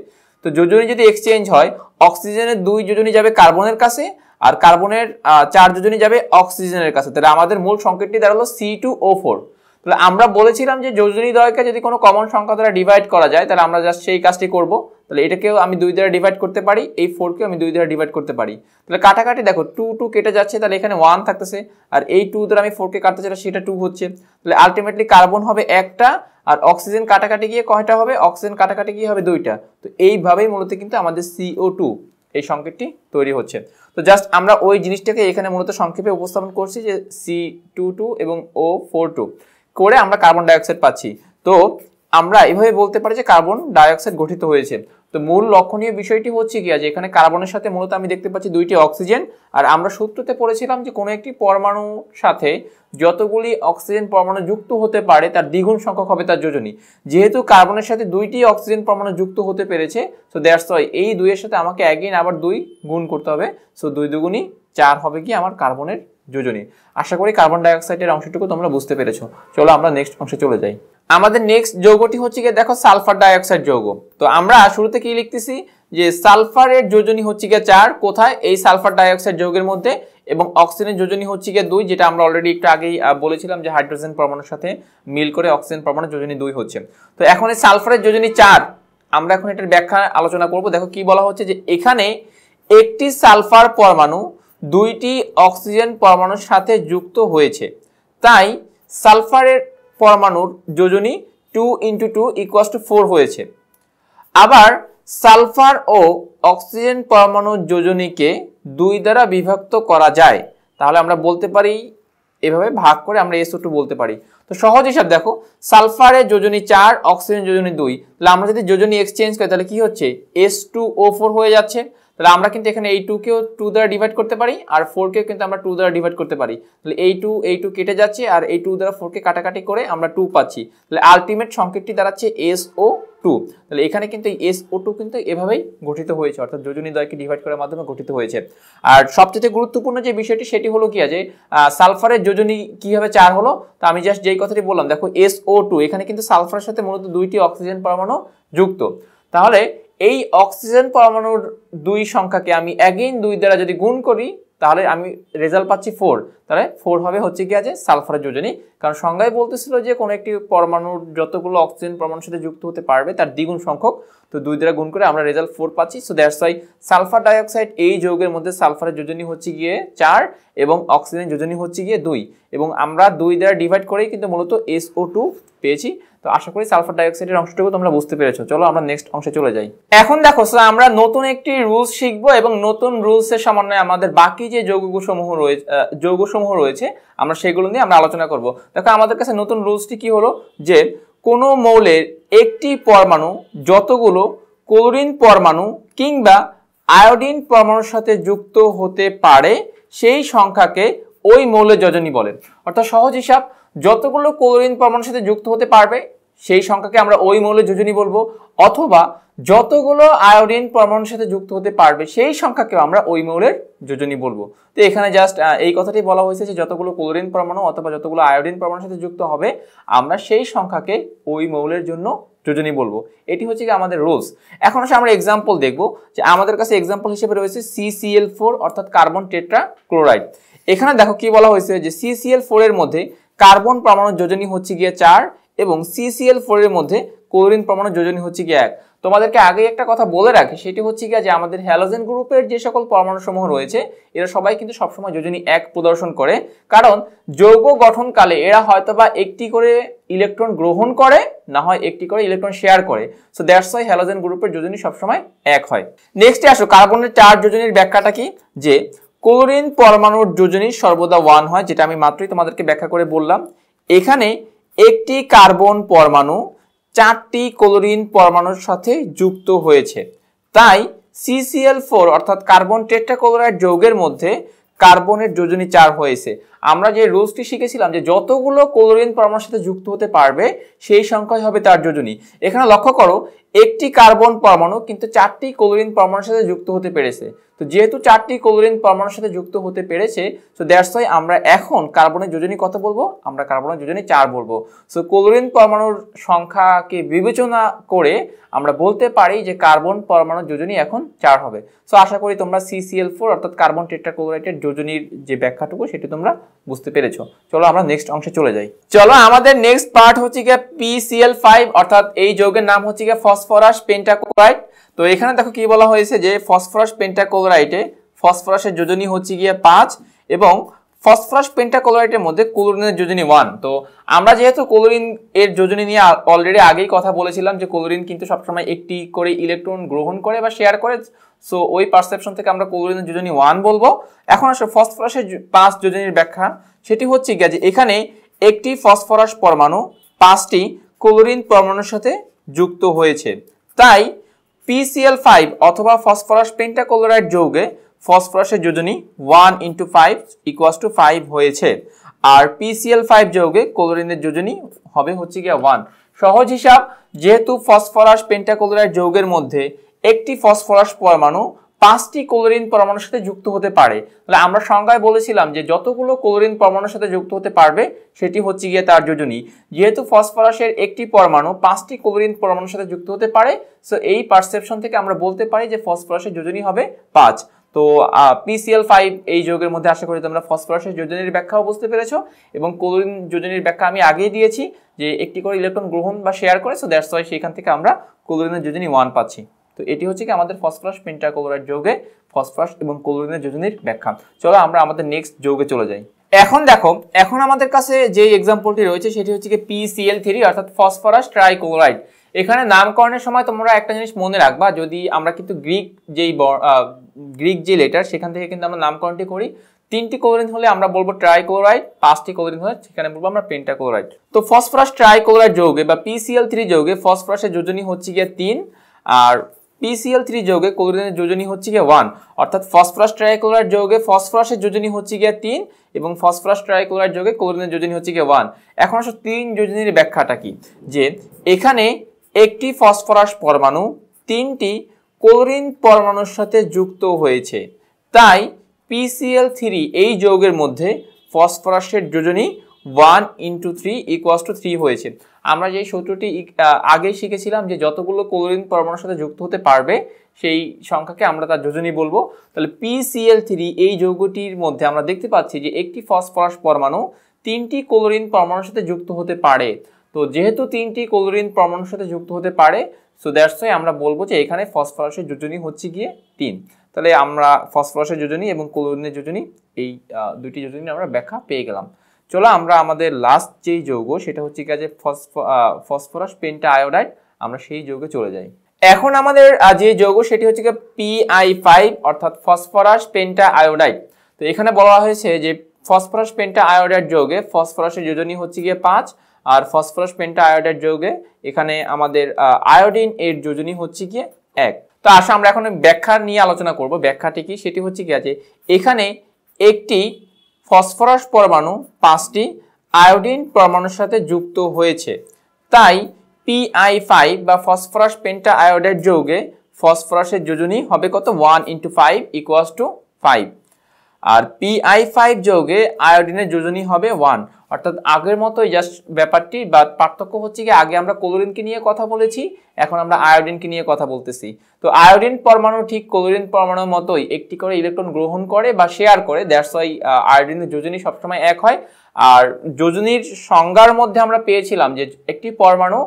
তো যোজনী যদি এক্সচেঞ্জ হয় অক্সিজেনের দুই যোজনী যাবে কার্বনের কাছে আর কার্বনের চার যোজনী যাবে অক্সিজেনের কাছে তাহলে আমাদের মূল সংকেতটি দাঁড়ালো সি টু ও ফোর তাহলে আমরা বলেছিলাম যে যোজনী দ্বয়কে যদি কোনো কমন সংখ্যা দ্বারা ডিভাইড করা যায় তাহলে আমরা জাস্ট সেই কাজটি করব তাহলে এটাকেও আমি দুই দ্বারা ডিভাইড করতে পারি এই ফোরকেও আমি দুই দ্বারা ডিভাইড করতে পারি তাহলে কাটাকাটি দেখো টু টু কেটে যাচ্ছে তাহলে এখানে ওয়ান থাকতেছে আর এই টু দ্বারা আমি ফোরকে কাটতে চাই সেটা টু হচ্ছে তাহলে আলটিমেটলি কার্বন হবে একটা আর অক্সিজেন কাটাকাটি গিয়ে কয়টা হবে অক্সিজেন কাটাকাটি গিয়ে হবে দুইটা তো এইভাবেই মূলত কিন্তু আমাদের সিও টু এই সংকেতটি তৈরি হচ্ছে তো জাস্ট আমরা ওই জিনিসটাকে এখানে মূলত সংক্ষেপে উপস্থাপন করছি যে সি টু টু এবং ও ফোর টু করে আমরা কার্বন ডাইঅক্সাইড পাচ্ছি তো আমরা এভাবে বলতে পারি যে কার্বন ডাইঅক্সাইড গঠিত হয়েছে তো মূল লক্ষণীয় বিষয়টি হচ্ছে কি আজ এখানে কার্বনের সাথে মূলত আমি দেখতে পাচ্ছি দুইটি অক্সিজেন আর আমরা সূত্রতে পড়েছিলাম যে কোনো একটি পরমাণুর সাথে যতগুলি অক্সিজেন পরমাণু যুক্ত হতে পারে তার দ্বিগুণ সংখ্যক হবে তার যোজনী যেহেতু কার্বনের সাথে দুইটি অক্সিজেন পরমাণু যুক্ত হতে পেরেছে সো দ্যাটস ওয়াই এই দুইয়ের সাথে আমাকে একদিন আবার দুই গুণ করতে হবে সো দুই দুগুণই চার হবে কি আমার কার্বনের যোজনী আশা করি কার্বন ডাইঅক্সাইডের অংশটুকু তোমরা বুঝতে পেরেছো চলো আমরা নেক্সট অংশে চলে যাই আমাদের নেক্সট যৌগটি হচ্ছে গিয়ে দেখো সালফার ডাইঅক্সাইড যৌগ তো আমরা শুরুতে কি লিখতেছি যে সালফারের যোজনী হচ্ছে গিয়ে চার কোথায় এই সালফার ডাইঅক্সাইড যৌগের মধ্যে এবং অক্সিজেনের যোজনী হচ্ছে গিয়ে দুই যেটা আমরা অলরেডি একটু আগেই বলেছিলাম যে হাইড্রোজেন পরমাণুর সাথে মিল করে অক্সিজেন পরমাণুর যোজনী দুই হচ্ছে তো এখন এই সালফারের যোজনী চার আমরা এখন এটার ব্যাখ্যা আলোচনা করব দেখো কি বলা হচ্ছে যে এখানে একটি সালফার পরমাণু দুইটি অক্সিজেন পরমাণুর সাথে যুক্ত হয়েছে তাই সালফারের পরমাণুর যোজনী two into two equals to four হয়েছে আবার সালফার ও অক্সিজেন পরমাণুর যোজনীকে দুই দ্বারা বিভক্ত করা যায় তাহলে আমরা বলতে পারি এভাবে ভাগ করে আমরা এসও টু বলতে পারি তো সহজ হিসাব দেখো সালফারের যোজনী চার অক্সিজেন যোজনী দুই তাহলে আমরা যদি যোজনী এক্সচেঞ্জ করি তাহলে কি হচ্ছে এস টু ও ফোর হয়ে যাচ্ছে তাহলে আমরা কিন্তু এখানে এই টুকেও টু দ্বারা ডিভাইড করতে পারি আর ফোরকেও কিন্তু আমরা টু দ্বারা ডিভাইড করতে পারি তাহলে এই টু এই টু কেটে যাচ্ছে আর এই টু দ্বারা ফোরকে কাটাকাটি করে আমরা টু পাচ্ছি তাহলে আলটিমেট সংকেতটি দাঁড়াচ্ছে এস ও টু তাহলে এখানে কিন্তু এই এস ও টু কিন্তু এভাবেই গঠিত হয়েছে অর্থাৎ যোজনী দ্বয়কে ডিভাইড করার মাধ্যমে গঠিত হয়েছে আর সবচেয়ে গুরুত্বপূর্ণ যে বিষয়টি সেটি হলো কি যে সালফারের যোজনী কীভাবে চার হলো তো আমি জাস্ট যেই কথাটি বললাম দেখো এস ও টু এখানে কিন্তু সালফারের সাথে মূলত দুইটি অক্সিজেন পরমাণু যুক্ত তাহলে এই অক্সিজেন পরমাণুর দুই সংখ্যাকে আমি অ্যাগেইন দুই দ্বারা যদি গুণ করি তাহলে আমি রেজাল্ট পাচ্ছি ফোর তাহলে ফোর হবে হচ্ছে কি আছে সালফারের যোজনী কারণ সংজ্ঞায় বলতেছিল যে কোনো একটি পরমাণুর যতগুলো অক্সিজেন পরমাণুর সাথে যুক্ত হতে পারবে তার দ্বিগুণ সংখ্যক তো দুই দ্বারা গুণ করে আমরা রেজাল্ট ফোর পাচ্ছি so that's why sulphur dioxide এই যৌগের মধ্যে সালফারের যোজনী হচ্ছে গিয়ে চার এবং অক্সিজেন যোজনী হচ্ছে গিয়ে দুই এবং আমরা দুই দ্বারা ডিভাইড করেই কিন্তু মূলত এসও টু পেয়েছি তো আশা করি সালফার ডাইঅক্সাইডের অংশটুকু তোমরা বুঝতে পেরেছো চলো আমরা নেক্সট অংশে চলে যাই এখন দেখো স্যার আমরা নতুন একটি রুলস শিখব এবং নতুন রুলসের সমন্বয়ে আমাদের বাকি যে যৌগসমূহ রয়েছে যৌগসমূহ রয়েছে আমরা সেগুলো নিয়ে আমরা আলোচনা করব দেখো আমাদের কাছে নতুন রুলসটি কি হলো যে কোনো মৌলের একটি পরমাণু যতগুলো ক্লোরিন পরমাণু কিংবা আয়োডিন পরমাণুর সাথে যুক্ত হতে পারে সেই সংখ্যাকে ওই মৌলের যজনী বলেন অর্থাৎ সহজ হিসাব যতগুলো ক্লোরিন পরমাণুর সাথে যুক্ত হতে পারবে সেই সংখ্যাকে আমরা ওই মৌলের যোজনী বলবো অথবা যতগুলো আয়োডিন পরমাণুর সাথে যুক্ত হতে পারবে সেই সংখ্যাকেও আমরা ওই মৌলের যোজনী বলবো তো এখানে জাস্ট এই কথাটি বলা হয়েছে যে যতগুলো ক্লোরিন পরমাণু অথবা যতগুলো আয়োডিন পরমাণুর সাথে যুক্ত হবে আমরা সেই সংখ্যাকে ওই মৌলের জন্য যোজনী বলবো এটি হচ্ছে কি আমাদের রোলস এখন আসে আমরা এক্সাম্পল দেখব যে আমাদের কাছে এক্সাম্পল হিসেবে রয়েছে সিসিএল ফোর অর্থাৎ কার্বন টেট্রা ক্লোরাইড এখানে দেখো কি বলা হয়েছে যে সিসিএল ফোর এর মধ্যে কার্বন পরমাণুর যোজনী হচ্ছে গিয়ে চার এবং সিসিএল ফোরের মধ্যে ক্লোরিন পরমাণু যোজনী হচ্ছে কি এক তোমাদেরকে আগে একটা কথা বলে রাখি সেটি হচ্ছে কি যে আমাদের হ্যালোজেন গ্রুপের যে সকল পরমাণু সমূহ রয়েছে এরা সবাই কিন্তু সবসময় যোজনী এক প্রদর্শন করে কারণ যৌগ গঠনকালে এরা হয়তোবা একটি করে ইলেকট্রন গ্রহণ করে না হয় একটি করে ইলেকট্রন শেয়ার করে সো দ্যাটস ওয়াই হ্যালোজেন গ্রুপের যোজনী সবসময় এক হয় নেক্সটে আসো কার্বনের চার যোজনীর ব্যাখ্যাটা কি যে ক্লোরিন পরমাণুর যোজনী সর্বদা ওয়ান হয় যেটা আমি মাত্রই তোমাদেরকে ব্যাখ্যা করে বললাম এখানে একটি কার্বন পরমাণু চারটি ক্লোরিন পরমাণুর সাথে যুক্ত হয়েছে তাই সিসিএল ফোর অর্থাৎ কার্বন টেট্রাক্লোরাইড যৌগের মধ্যে কার্বনের যোজনী চার হয়েছে আমরা যে রুলসটি শিখেছিলাম যে যতগুলো ক্লোরিন পরমাণুর সাথে যুক্ত হতে পারবে সেই সংখ্যাই হবে তার যোজনী এখানে লক্ষ্য করো একটি কার্বন পরমাণু কিন্তু চারটি ক্লোরিন পরমাণুর সাথে যুক্ত হতে পেরেছে তো যেহেতু চারটি কোলোরিন পরমাণুর সাথে যুক্ত হতে পেরেছে সো দ্যাটস ওয়াই আমরা এখন কার্বনের যোজনী কত বলবো আমরা কার্বনের যোজনী চার বলবো সো কোলোরিন পরমাণুর সংখ্যাকে বিবেচনা করে আমরা বলতে পারি যে কার্বন পরমাণুর যোজনী এখন চার হবে সো আশা করি তোমরা সিসিএল ফোর অর্থাৎ কার্বন টেট্রাক্লোরাইটের যোজনীর যে ব্যাখ্যাটুকু সেটি তোমরা বুঝতে পেরেছো চলো আমরা নেক্সট অংশে চলে যাই চলো আমাদের নেক্সট পার্ট হচ্ছে গিয়ে পিসিএল ফাইভ অর্থাৎ এই যৌগের নাম হচ্ছে গিয়ে ফসফরাস পেন্টাক্লোরাইট তো এখানে দেখো কি বলা হয়েছে যে ফসফরাস পেন্টাক্লোরাইটে ফসফরাসের যোজনী হচ্ছে গিয়ে পাঁচ এবং ফসফরাস পেন্টাক্লোরাইটের মধ্যে কোলোরিনের যোজনী ওয়ান তো আমরা যেহেতু কোলোরিন এর যোজনী নিয়ে অলরেডি আগেই কথা বলেছিলাম যে কোলোরিন কিন্তু সবসময় একটি করে ইলেকট্রন গ্রহণ করে বা শেয়ার করে সো ওই পারসেপশন থেকে আমরা কোলোরিনের যোজনী ওয়ান বলবো এখন আসলে ফসফরাসের পাঁচ যোজনীর ব্যাখ্যা সেটি হচ্ছে গিয়ে যে এখানে একটি ফসফরাস পরমাণু পাঁচটি কোলোরিন পরমাণুর সাথে যুক্ত হয়েছে তাই পিসিএল ফাইভ অথবা ফসফরাস পেন্টাক্লোরাইড যৌগে ফসফরাসের যোজনী one into five equals to five হয়েছে আর পিসিএল ফাইভ যৌগে ক্লোরিনের যোজনী হবে হচ্ছে গিয়ে ওয়ান সহজ হিসাব যেহেতু ফসফরাস পেন্টাক্লোরাইড যৌগের মধ্যে একটি ফসফরাস পরমাণু পাঁচটি কোলোরিন পরমাণুর সাথে যুক্ত হতে পারে তাহলে আমরা সংজ্ঞায় বলেছিলাম যে যতগুলো কোলোরিন পরমাণুর সাথে যুক্ত হতে পারবে সেটি হচ্ছে গিয়ে তার যোজনী যেহেতু ফসফরাসের একটি পরমাণু পাঁচটি কোলোরিন পরমাণুর সাথে যুক্ত হতে পারে সো এই পারসেপশন থেকে আমরা বলতে পারি যে ফসফরাসের যোজনী হবে পাঁচ তো পিসিএল ফাইভ এই যোগের মধ্যে আশা করি তোমরা ফসফরাসের যোজনীর ব্যাখ্যাও বুঝতে পেরেছো এবং কোলোরিন যোজনীর ব্যাখ্যা আমি আগেই দিয়েছি যে একটি করে ইলেকট্রন গ্রহণ বা শেয়ার করে সো দ্যাটস ওয়াই সেখান থেকে আমরা কোলোরিনের যোজনী ওয়ান পাচ্ছি তো এটি হচ্ছে কি আমাদের ফসফরাস পেন্টাক্লোরাইড যৌগে ফসফরাস এবং ক্লোরিনের যোজনীর ব্যাখ্যা চলো আমরা আমাদের নেক্সট যৌগে চলে যাই এখন দেখো এখন আমাদের কাছে যে এক্সাম্পলটি রয়েছে সেটি হচ্ছে কি পিসিএল থ্রি অর্থাৎ ফসফরাস ট্রাইক্লোরাইড এখানে নামকরণের সময় তোমরা একটা জিনিস মনে রাখবা যদি আমরা কিন্তু গ্রিক যেই গ্রিক যে লেটার সেখান থেকে কিন্তু আমরা নামকরণটি করি তিনটি ক্লোরিন হলে আমরা বলবো ট্রাইক্লোরাইড পাঁচটি ক্লোরিন হলে সেখানে বলবো আমরা পেন্টাক্লোরাইড তো ফসফরাস ট্রাইক্লোরাইড যৌগে বা পিসিএল থ্রি যৌগে ফসফরাসের যোজনী হচ্ছে গিয়ে তিন আর পিসিএল থ্রি যোগে ক্লোরিনের যোজনী হচ্ছে গিয়ে ওয়ান অর্থাৎ ফসফরাস ট্রাইক্লোরাইড যোগে ফসফরাসের যোজনী হচ্ছে গিয়ে তিন এবং ফসফরাস ট্রাইক্লোরাইড যোগে ক্লোরিনের যোজনী হচ্ছে গিয়ে ওয়ান এখন আসলে তিন যোজনীর ব্যাখ্যাটা কি যে এখানে একটি ফসফরাস পরমাণু তিনটি ক্লোরিন পরমাণুর সাথে যুক্ত হয়েছে তাই পিসিএল থ্রি এই যৌগের মধ্যে ফসফরাসের যোজনী one into three equals to three হয়েছে আমরা যে সূত্রটি আগে শিখেছিলাম যে যতগুলো ক্লোরিন পরমাণুর সাথে যুক্ত হতে পারবে সেই সংখ্যাকে আমরা তার যোজনী বলবো তাহলে পিসিএল থ্রি এই যৌগটির মধ্যে আমরা দেখতে পাচ্ছি যে একটি ফসফরাস পরমাণু তিনটি ক্লোরিন পরমাণুর সাথে যুক্ত হতে পারে তো যেহেতু তিনটি ক্লোরিন পরমাণুর সাথে যুক্ত হতে পারে সো দ্যাটস ওয়াই আমরা বলবো যে এখানে ফসফরাসের যোজনী হচ্ছে গিয়ে তিন তাহলে আমরা ফসফরাসের যোজনী এবং ক্লোরিনের যোজনী এই দুটি যোজনী আমরা ব্যাখ্যা পেয়ে গেলাম চলো আমরা আমাদের লাস্ট যেই যৌগ সেটা হচ্ছে কি আছে ফসফরাস পেন্টা আয়োডাইড আমরা সেই যৌগে চলে যাই এখন আমাদের যে যৌগ সেটি হচ্ছে কি পিআই ফাইভ অর্থাৎ ফসফরাস পেন্টা আয়োডাইড তো এখানে বলা হয়েছে যে ফসফরাস পেন্টা আয়োডাইড যৌগে ফসফরাসের যোজনই হচ্ছে গিয়ে পাঁচ আর ফসফরাস পেন্টা আয়োডাইড যৌগে এখানে আমাদের আয়োডিন এর যোজনই হচ্ছে গিয়ে এক তো আসা আমরা এখন ব্যাখ্যা নিয়ে আলোচনা করব ব্যাখ্যাটি কি সেটি হচ্ছে কি আছে এখানে একটি ফসফরাস পরমাণু পাঁচটি আয়োডিন পরমাণুর সাথে যুক্ত হয়েছে তাই পিআই ফাইভ বা ফসফরাস পেন্টা আয়োডাইড যৌগে ফসফরাসের যোজনী হবে কত one into five equals to five আর পিআই ফাইভ যৌগে আয়োডিনের যোজনী হবে ওয়ান অর্থাৎ আগের মতোই জাস্ট ব্যাপারটি বা পার্থক্য হচ্ছে কি আগে আমরা কোলোরিনকে নিয়ে কথা বলেছি এখন আমরা আয়োডিনকে নিয়ে কথা বলতেছি তো আয়োডিন পরমাণু ঠিক ক্লোরিন পরমাণুর মতোই একটি করে ইলেকট্রন গ্রহণ করে বা শেয়ার করে দ্যাটস ওয়াই আয়োডিনের যোজনী সবসময় এক হয় আর যোজনীর সংজ্ঞার মধ্যে আমরা পেয়েছিলাম যে একটি পরমাণু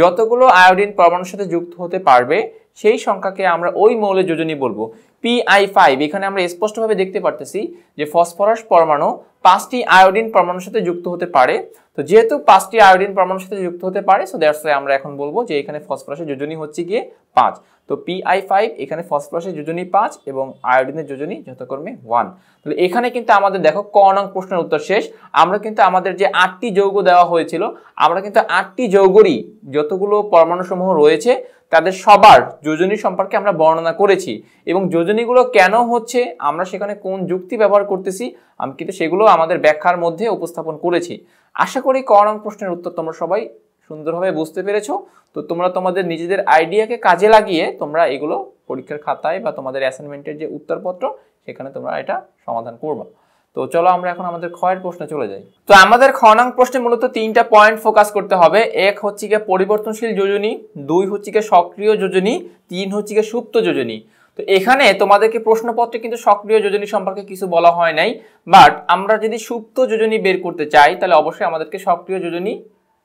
যতগুলো আয়োডিন পরমাণুর সাথে যুক্ত হতে পারবে সেই সংখ্যাকে আমরা ওই মৌলের যোজনী বলবো পিআই ফাইভ এখানে আমরা স্পষ্টভাবে দেখতে পারতেছি যে ফসফরাস পরমাণু পাঁচটি আয়োডিন পরমাণুর সাথে যুক্ত হতে পারে তো যেহেতু পাঁচটি আয়োডিন পরমাণুর সাথে যুক্ত হতে পারে সো দ্যাটস ওয়াই আমরা এখন বলবো যে এখানে ফসফরাসের যোজনী হচ্ছে গিয়ে পাঁচ তো পিআই ফাইভ এখানে ফসফরাসের যোজনী পাঁচ এবং আয়োডিনের যোজনী যথাক্রমে ওয়ান তাহলে এখানে কিন্তু আমাদের দেখো ক নং প্রশ্নের উত্তর শেষ আমরা কিন্তু আমাদের যে আটটি যৌগ দেওয়া হয়েছিল আমরা কিন্তু আটটি যৌগরই যতগুলো পরমাণুসমূহ রয়েছে তাদের সবার যোজনী সম্পর্কে আমরা বর্ণনা করেছি এবং যোজনীগুলো কেন হচ্ছে আমরা সেখানে কোন যুক্তি ব্যবহার করতেছি আমি কিন্তু সেগুলো আমাদের ব্যাখ্যার মধ্যে উপস্থাপন করেছি আশা করি ক নং প্রশ্নের উত্তর তোমরা সবাই সুন্দরভাবে বুঝতে পেরেছো তো তোমরা তোমাদের নিজেদের আইডিয়াকে কাজে লাগিয়ে তোমরা এগুলো পরীক্ষার খাতায় বা তোমাদের অ্যাসাইনমেন্টের যে উত্তরপত্র সেখানে তোমরা এটা সমাধান করবো তো চলো আমরা এখন আমাদের ক্ষয়ের প্রশ্নে চলে যাই তো আমাদের খ নং প্রশ্নে মূলত তিনটা পয়েন্ট ফোকাস করতে হবে এক হচ্ছে গিয়ে পরিবর্তনশীল যোজনী দুই হচ্ছে গিয়ে সক্রিয় যোজনী তিন হচ্ছে গিয়ে সুপ্ত যোজনী তো এখানে তোমাদেরকে প্রশ্নপত্রে কিন্তু সক্রিয় যোজনী সম্পর্কে কিছু বলা হয় নাই বাট আমরা যদি সুপ্ত যোজনী বের করতে চাই তাহলে অবশ্যই আমাদেরকে সক্রিয় যোজনী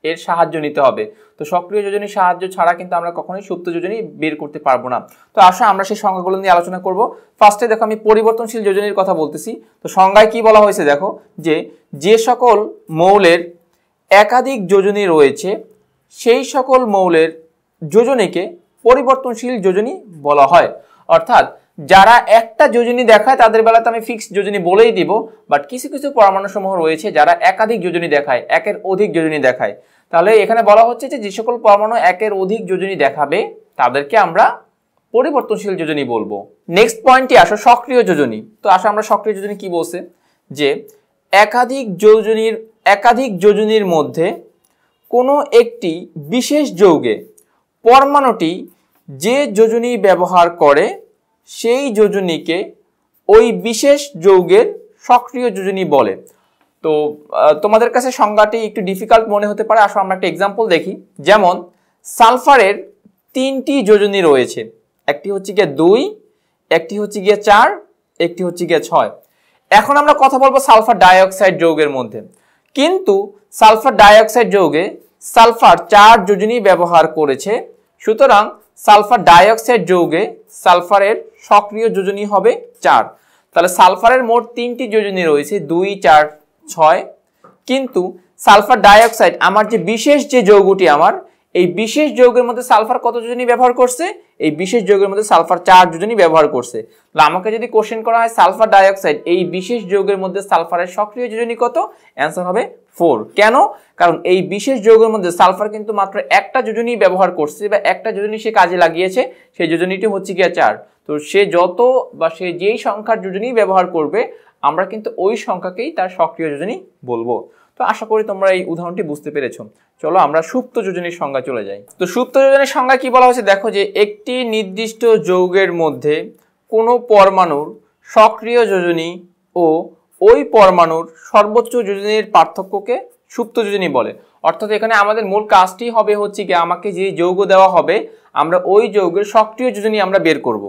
এর সাহায্য নিতে হবে তো সক্রিয় যোজনীর সাহায্য ছাড়া কিন্তু আমরা কখনোই সুপ্ত যোজনী বের করতে পারবো না তো আসা আমরা সেই সংজ্ঞাগুলো নিয়ে আলোচনা করব ফার্স্টে দেখো আমি পরিবর্তনশীল যোজনীর কথা বলতেছি তো সংজ্ঞায় কি বলা হয়েছে দেখো যে যে সকল মৌলের একাধিক যোজনী রয়েছে সেই সকল মৌলের যোজনীকে পরিবর্তনশীল যোজনী বলা হয় অর্থাৎ যারা একটা যোজনী দেখায় তাদের বেলাতে আমি ফিক্সড যোজনী বলেই দিব বাট কিছু কিছু পরমাণু রয়েছে যারা একাধিক যোজনী দেখায় একের অধিক যোজনী দেখায় তাহলে এখানে বলা হচ্ছে যে যে সকল পরমাণু একের অধিক যোজনী দেখাবে তাদেরকে আমরা পরিবর্তনশীল যোজনী বলবো নেক্সট পয়েন্টে আসো সক্রিয় যোজনী তো আসো আমরা সক্রিয় যোজনী কি বলছে যে একাধিক যোজনীর একাধিক যোজনীর মধ্যে কোনো একটি বিশেষ যৌগে পরমাণুটি যে যোজনী ব্যবহার করে সেই যোজনীকে ওই বিশেষ যৌগের সক্রিয় যোজনী বলে তো তোমাদের কাছে সংজ্ঞাটি একটু ডিফিকাল্ট মনে হতে পারে আসলে আমরা একটা এক্সাম্পল দেখি যেমন সালফারের তিনটি যোজনী রয়েছে একটি হচ্ছে গিয়ে দুই একটি হচ্ছে গিয়ে চার একটি হচ্ছে গিয়ে ছয় এখন আমরা কথা বলবো সালফার ডাইঅক্সাইড যৌগের মধ্যে কিন্তু সালফার ডাইঅক্সাইড যৌগে সালফার চার যোজনী ব্যবহার করেছে সুতরাং সালফার ডাইঅক্সাইড যৌগে সালফারের সক্রিয় যোজনী হবে চার তাহলে সালফারের মোট তিনটি যোজনী রয়েছে দুই চার ছয় কিন্তু সালফার ডাইঅক্সাইড আমার যে বিশেষ যে যৌগটি আমার এই বিশেষ যৌগের মধ্যে সালফার কত যোজনী ব্যবহার করছে এই বিশেষ যৌগের মধ্যে সালফার চার যোজনী ব্যবহার করছে তাহলে আমাকে যদি কোশ্চেন করা হয় সালফার ডাইঅক্সাইড এই বিশেষ যৌগের মধ্যে সালফারের সক্রিয় যোজনী কত অ্যান্সার হবে ফোর কেন কারণ এই বিশেষ যৌগের মধ্যে সালফার কিন্তু মাত্র একটা যোজনী ব্যবহার করছে বা একটা যোজনী সে কাজে লাগিয়েছে সেই যোজনীটি হচ্ছে গিয়া চার তো সে যত বা সে যেই সংখ্যার যোজনী ব্যবহার করবে আমরা কিন্তু ওই সংখ্যাকেই তার সক্রিয় যোজনী বলবো তো আশা করি তোমরা এই উদাহরণটি বুঝতে পেরেছ চলো আমরা সুপ্ত যোজনীর সংজ্ঞা চলে যাই তো সুপ্ত যোজনীর সংজ্ঞা কি বলা হয়েছে দেখো যে একটি নির্দিষ্ট যৌগের মধ্যে কোনো পরমাণুর সক্রিয় যোজনী ও ওই পরমাণুর সর্বোচ্চ যোজনীর পার্থক্যকে সুপ্ত যোজনী বলে অর্থাৎ এখানে আমাদের মূল কাজটি হবে হচ্ছে কি আমাকে যে যৌগ দেওয়া হবে আমরা ওই যৌগের সক্রিয় যোজনী আমরা বের করব।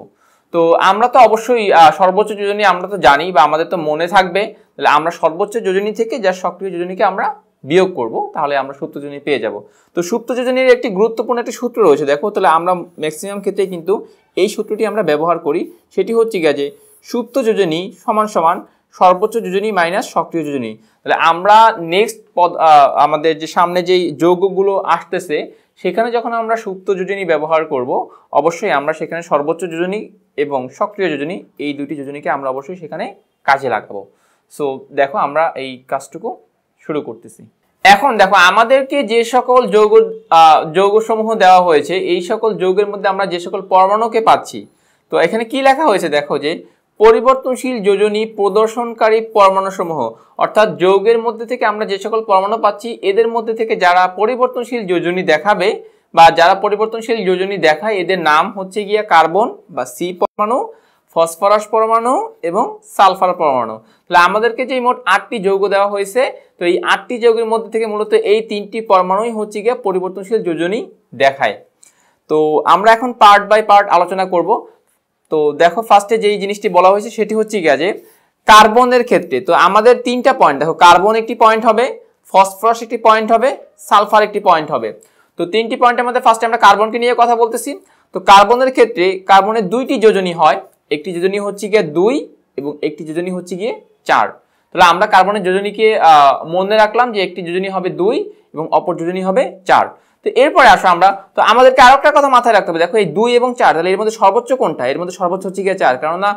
তো আমরা তো অবশ্যই সর্বোচ্চ যোজনী আমরা তো জানি বা আমাদের তো মনে থাকবে তাহলে আমরা সর্বোচ্চ যোজনী থেকে যা সক্রিয় যোজনীকে আমরা বিয়োগ করব তাহলে আমরা সুপ্ত যোজনী পেয়ে যাব তো সুপ্ত যোজনীর একটি গুরুত্বপূর্ণ একটি সূত্র রয়েছে দেখো তাহলে আমরা ম্যাক্সিমাম ক্ষেত্রে কিন্তু এই সূত্রটি আমরা ব্যবহার করি সেটি হচ্ছে গিয়া যে সুপ্ত যোজনী সমান সমান সর্বোচ্চ যোজনী মাইনাস সক্রিয় যোজনী তাহলে আমরা নেক্সট পদ আমাদের যে সামনে যেই যোগগুলো আসতেছে সেখানে যখন আমরা সুপ্ত যোজনী ব্যবহার করব অবশ্যই আমরা সেখানে সর্বোচ্চ যোজনী এবং সক্রিয় যোজনী এই দুটি যোজনীকে আমরা অবশ্যই সেখানে কাজে লাগাবো সো দেখো আমরা এই কাজটুকু শুরু করতেছি এখন দেখো আমাদেরকে যে সকল যৌগ যৌগসমূহ দেওয়া হয়েছে এই সকল যৌগের মধ্যে আমরা যে সকল পরমাণুকে পাচ্ছি তো এখানে কি লেখা হয়েছে দেখো যে পরিবর্তনশীল যোজনী প্রদর্শনকারী পরমাণুসমূহ অর্থাৎ যৌগের মধ্যে থেকে আমরা যে সকল পরমাণু পাচ্ছি এদের মধ্যে থেকে যারা পরিবর্তনশীল যোজনী দেখাবে বা যারা পরিবর্তনশীল যোজনী দেখায় এদের নাম হচ্ছে গিয়া কার্বন বা সি পরমাণু ফসফরাস পরমাণু এবং সালফার পরমাণু তাহলে আমাদেরকে যে মোট আটটি যৌগ দেওয়া হয়েছে তো এই আটটি যৌগের মধ্যে থেকে মূলত এই তিনটি পরমাণুই হচ্ছে গিয়ে পরিবর্তনশীল যোজনী দেখায় তো আমরা এখন পার্ট বাই পার্ট আলোচনা করব তো দেখো ফার্স্টে যেই জিনিসটি বলা হয়েছে সেটি হচ্ছে গিয়া যে কার্বনের ক্ষেত্রে তো আমাদের তিনটা পয়েন্ট দেখো কার্বন একটি পয়েন্ট হবে ফসফরাস একটি পয়েন্ট হবে সালফার একটি পয়েন্ট হবে তো তিনটি পয়েন্টের মধ্যে ফার্স্টে আমরা কার্বনকে নিয়ে কথা বলতেছি তো কার্বনের ক্ষেত্রে কার্বনের দুইটি যোজনী হয় একটি যোজনী হচ্ছে গিয়ে দুই এবং একটি যোজনী হচ্ছে গিয়ে চার তাহলে আমরা কার্বনের যোজনীকে মনে রাখলাম যে একটি যোজনী হবে দুই এবং অপর যোজনী হবে চার তো এরপরে আসো আমরা তো আমাদেরকে আরো একটা কথা মাথায় রাখতে হবে দেখো এই দুই এবং চার তাহলে এর মধ্যে সর্বোচ্চ কোনটা এর মধ্যে সর্বোচ্চ হচ্ছে গিয়ে চার কেননা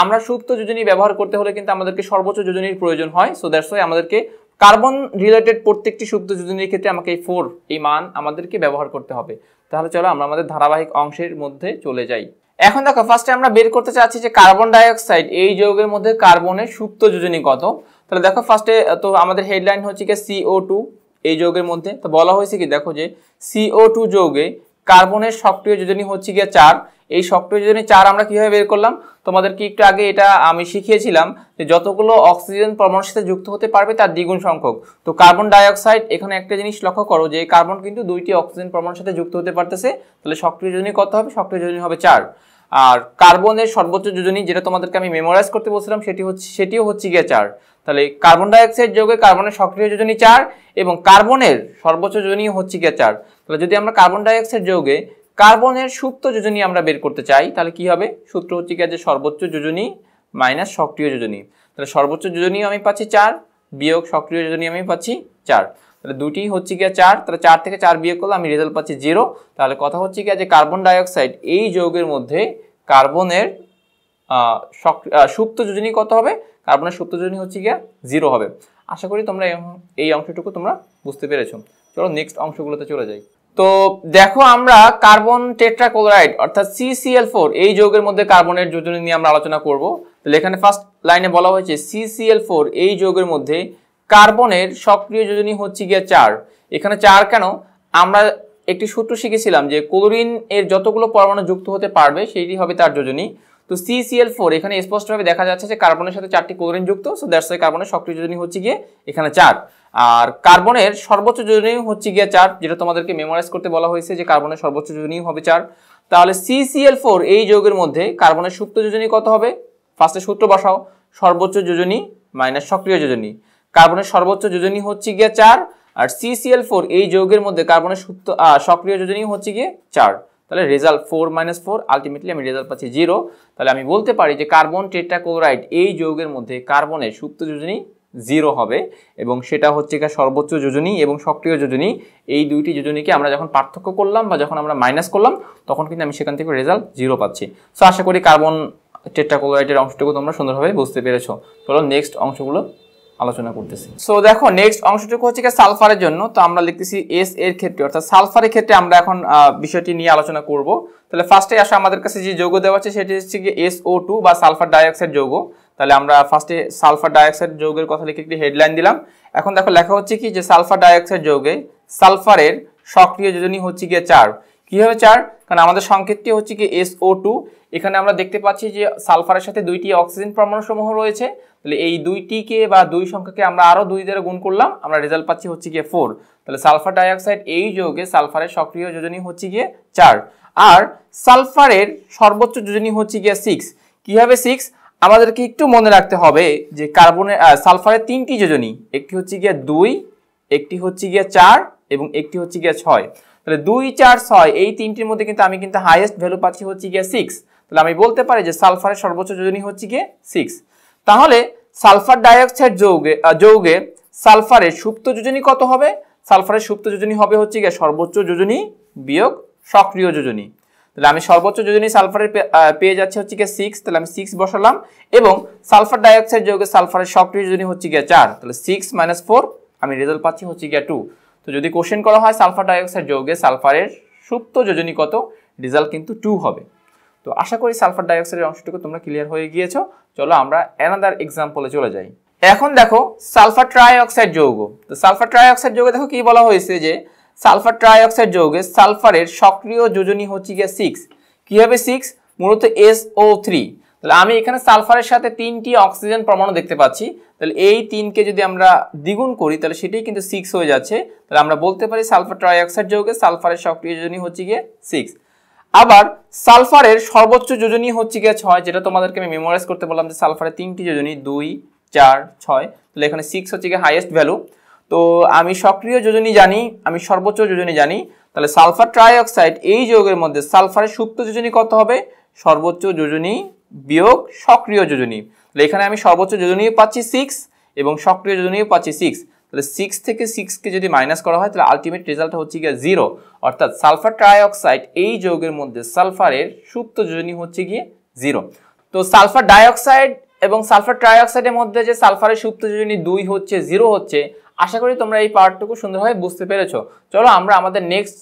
আমরা সুপ্ত যোজনী ব্যবহার করতে হলে কিন্তু আমাদেরকে সর্বোচ্চ যোজনীর প্রয়োজন হয় সো দ্যাটস ওয়াই আমাদেরকে কার্বন রিলেটেড প্রত্যেকটি শুদ্ধ যোজনের ক্ষেত্রে আমাকে এই ফোর এই মান আমাদেরকে ব্যবহার করতে হবে তাহলে চলো আমরা আমাদের ধারাবাহিক অংশের মধ্যে চলে যাই এখন দেখো ফার্স্টে আমরা বের করতে চাচ্ছি যে কার্বন ডাইঅক্সাইড এই যৌগের মধ্যে কার্বনের সুপ্ত যোজনী কত তাহলে দেখো ফার্স্টে তো আমাদের হেডলাইন হচ্ছে কি সিও টু এই যৌগের মধ্যে তো বলা হয়েছে কি দেখো যে সিও টু যৌগে কার্বনের সক্রিয় যোজনী হচ্ছে গিয়ে চার এই সক্রিয় যোজনী চার আমরা কিভাবে বের করলাম তোমাদেরকে একটু আগে এটা আমি শিখিয়েছিলাম যে যতগুলো অক্সিজেন পরমাণুর সাথে যুক্ত হতে পারবে তার দ্বিগুণ সংখ্যক তো কার্বন ডাইঅক্সাইড এখানে একটা জিনিস লক্ষ্য করো যে কার্বন কিন্তু দুইটি অক্সিজেন পরমাণুর সাথে যুক্ত হতে পারতেছে তাহলে সক্রিয় যোজনী কত হবে সক্রিয় যোজনী হবে চার আর কার্বনের সর্বোচ্চ যোজনী যেটা তোমাদেরকে আমি মেমোরাইজ করতে বলছিলাম সেটি হচ্ছে সেটিও হচ্ছে গিয়ে চার তাহলে কার্বন ডাইঅক্সাইড যোগে কার্বনের সক্রিয় যোজনী চার এবং কার্বনের সর্বোচ্চ যোজনী হচ্ছে গিয়ে চার তাহলে যদি আমরা কার্বন ডাইঅক্সাইড যৌগে কার্বনের সুপ্ত যোজনী আমরা বের করতে চাই তাহলে কি হবে সূত্র হচ্ছে গিয়ে যে সর্বোচ্চ যোজনী মাইনাস সক্রিয় যোজনী তাহলে সর্বোচ্চ যোজনী আমি পাচ্ছি চার বিয়োগ সক্রিয় যোজনী আমি পাচ্ছি চার তাহলে দুটি হচ্ছে গিয়ে চার তাহলে চার থেকে চার বিয়োগ করলে আমি রেজাল্ট পাচ্ছি জিরো তাহলে কথা হচ্ছে গিয়ে যে কার্বন ডাইঅক্সাইড এই যৌগের মধ্যে কার্বনের সুপ্ত যোজনী কত হবে কার্বনের সুপ্ত যোজনী হচ্ছে গিয়ে জিরো হবে আশা করি তোমরা এই অংশটুকু তোমরা বুঝতে পেরেছো চলো নেক্সট অংশগুলোতে চলে যাই তো দেখো আমরা কার্বন টেট্রাক্লোরাইড অর্থাৎ সিসিএল ফোর এই যৌগের মধ্যে কার্বনের যোজনী নিয়ে আমরা আলোচনা করব তাহলে এখানে ফার্স্ট লাইনে বলা হয়েছে সিসিএল ফোর এই যৌগের মধ্যে কার্বনের সক্রিয় যোজনী হচ্ছে গিয়ে চার এখানে চার কেন আমরা একটি সূত্র শিখেছিলাম যে ক্লোরিন এর যতগুলো পরমাণু যুক্ত হতে পারবে সেইটি হবে তার যোজনী তো সিসিএল ফোর এখানে স্পষ্টভাবে দেখা যাচ্ছে যে কার্বনের সাথে চারটি ক্লোরিন যুক্ত সো দ্যাটস ওয়াই কার্বনের সক্রিয় যোজনী হচ্ছে গিয়ে এখানে চার আর কার্বনের সর্বোচ্চ জনীয় হচ্ছে গিয়ে চার যেটা তোমাদেরকে মেমোরাইজ করতে বলা হয়েছে যে কার্বনের সর্বোচ্চ জনীয় হবে চার তাহলে সিসিএল ফোর এই যৌগের মধ্যে কার্বনের সুপ্ত যোজনী কত হবে ফার্স্টে সূত্র বসাও সর্বোচ্চ যোজনী মাইনাস সক্রিয় যোজনী কার্বনের সর্বোচ্চ যোজনী হচ্ছে গিয়ে চার আর সিসিএল ফোর এই যৌগের মধ্যে কার্বনের সুপ্ত সক্রিয় যোজনী হচ্ছে গিয়ে চার তাহলে result four minus four ultimately আমি রেজাল্ট পাচ্ছি জিরো তাহলে আমি বলতে পারি যে কার্বন টেট্রাক্লোরাইড এই যৌগের মধ্যে কার্বনের সুপ্ত যোজনী জিরো হবে এবং সেটা হচ্ছে গিয়ে সর্বোচ্চ যোজনী এবং সক্রিয় যোজনী এই দুইটি যোজনীকে আমরা যখন পার্থক্য করলাম বা যখন আমরা মাইনাস করলাম তখন কিন্তু আমি সেখান থেকে রেজাল্ট জিরো পাচ্ছি সো আশা করি কার্বন টেট্রাকোলোরাইটের অংশটুকু তোমরা সুন্দরভাবে বুঝতে পেরেছ চলো নেক্সট অংশগুলো আলোচনা করতেছি সো দেখো নেক্সট অংশটুকু হচ্ছে গিয়ে সালফারের জন্য তো আমরা লিখতেছি এস এর ক্ষেত্রে অর্থাৎ সালফারের ক্ষেত্রে আমরা এখন বিষয়টি নিয়ে আলোচনা করব তাহলে ফার্স্টে আসা আমাদের কাছে যে যৌগ দেওয়া আছে সেটি হচ্ছে এস ও টু বা সালফার ডাইঅক্সাইড যৌগ তাহলে আমরা ফার্স্টে সালফার ডাইঅক্সাইড যৌগের কথা লিখে একটি হেডলাইন দিলাম এখন দেখো লেখা হচ্ছে কি যে সালফার ডাইঅক্সাইড যৌগে সালফারের সক্রিয় যোজনী হচ্ছে গিয়ে চার কীভাবে চার কারণ আমাদের সংকেতটি হচ্ছে কি এস ও টু এখানে আমরা দেখতে পাচ্ছি যে সালফারের সাথে দুইটি অক্সিজেন পরমাণুসমূহ রয়েছে তাহলে এই দুইটিকে বা দুই সংখ্যাকে আমরা আরও দুই দ্বারা গুণ করলাম আমরা রেজাল্ট পাচ্ছি হচ্ছে গিয়ে ফোর তাহলে সালফার ডাইঅক্সাইড এই যৌগে সালফারের সক্রিয় যোজনী হচ্ছে গিয়ে চার আর সালফারের সর্বোচ্চ যোজনী হচ্ছে গিয়ে সিক্স কীভাবে সিক্স আমাদেরকে একটু মনে রাখতে হবে যে কার্বনের সালফারের তিনটি যোজনী একটি হচ্ছে গিয়ে দুই একটি হচ্ছে গিয়ে চার এবং একটি হচ্ছে গিয়ে ছয় তাহলে দুই চার ছয় এই তিনটির মধ্যে কিন্তু আমি কিন্তু হাইয়েস্ট ভ্যালু পাচ্ছি হচ্ছে গিয়ে সিক্স তাহলে আমি বলতে পারি যে সালফারের সর্বোচ্চ যোজনী হচ্ছে গিয়ে সিক্স তাহলে সালফার ডাইঅক্সাইড যৌগে যৌগে সালফারের সুপ্ত যোজনী কত হবে সালফারের সুপ্ত যোজনী হবে হচ্ছে গিয়ে সর্বোচ্চ যোজনী বিয়োগ সক্রিয় যোজনী তাহলে আমি সর্বোচ্চ যোজনী সালফারের পেয়ে যাচ্ছে হচ্ছে গিয়ে সিক্স তাহলে আমি সিক্স বসালাম এবং সালফার ডাইঅক্সাইড যৌগে সালফারের সক্রিয় যোজনী হচ্ছে গিয়ে চার তাহলে সিক্স মাইনাস ফোর আমি রেজাল্ট পাচ্ছি হচ্ছে গিয়ে টু তো যদি কোশ্চেন করা হয় সালফার ডাইঅক্সাইড যৌগে সালফারের সুপ্ত যোজনী কত রেজাল্ট কিন্তু টু হবে তো আশা করি সালফার ডাইঅক্সাইডের অংশটুকু তোমরা ক্লিয়ার হয়ে গিয়েছো চলো আমরা অ্যানাদার এক্সাম্পলে চলে যাই এখন দেখো সালফার ট্রাইঅক্সাইড যৌগ তো সালফার ট্রাইঅক্সাইড যৌগে দেখো কি বলা হয়েছে যে সালফার ট্রাইঅক্সাইড যৌগে সালফারের সক্রিয় যোজনী হচ্ছে গিয়ে সিক্স কীভাবে হবে সিক্স মূলত এস ও থ্রি তাহলে আমি এখানে সালফারের সাথে তিনটি অক্সিজেন পরমাণু দেখতে পাচ্ছি তাহলে এই তিনকে যদি আমরা দ্বিগুণ করি তাহলে সেটাই কিন্তু সিক্স হয়ে যাচ্ছে তাহলে আমরা বলতে পারি সালফার ট্রাইঅক্সাইড যৌগে সালফারের সক্রিয় যোজনী হচ্ছে গিয়ে সিক্স আবার সালফারের সর্বোচ্চ যোজনী হচ্ছে গিয়ে ছয় যেটা তোমাদেরকে আমি মেমোরাইজ করতে বললাম যে সালফারের তিনটি যোজনী দুই চার ছয় তাহলে এখানে সিক্স হচ্ছে গিয়ে হাইয়েস্ট ভ্যালু তো আমি সক্রিয় যোজনী জানি আমি সর্বোচ্চ যোজনী জানি তাহলে সালফার ট্রাইঅক্সাইড এই যোগের মধ্যে সালফারের সুপ্ত যোজনী কত হবে সর্বোচ্চ যোজনী বিয়োগ সক্রিয় যোজনী তাহলে এখানে আমি সর্বোচ্চ যোজনীও পাচ্ছি সিক্স এবং সক্রিয় যোজনীও পাচ্ছি সিক্স তাহলে সিক্স থেকে সিক্সকে যদি মাইনাস করা হয় তাহলে আলটিমেট রেজাল্ট হচ্ছে গিয়ে জিরো অর্থাৎ সালফার ট্রাইঅক্সাইড এই যোগের মধ্যে সালফারের সুপ্ত যোজনী হচ্ছে গিয়ে জিরো তো সালফার ডাইঅক্সাইড এবং সালফার ট্রাইঅক্সাইডের মধ্যে যে সালফারের সুপ্ত যোজনী দুই হচ্ছে জিরো হচ্ছে আশা করি তোমরা এই পার্টটুকু সুন্দরভাবে বুঝতে পেরেছো চলো আমরা আমাদের নেক্সট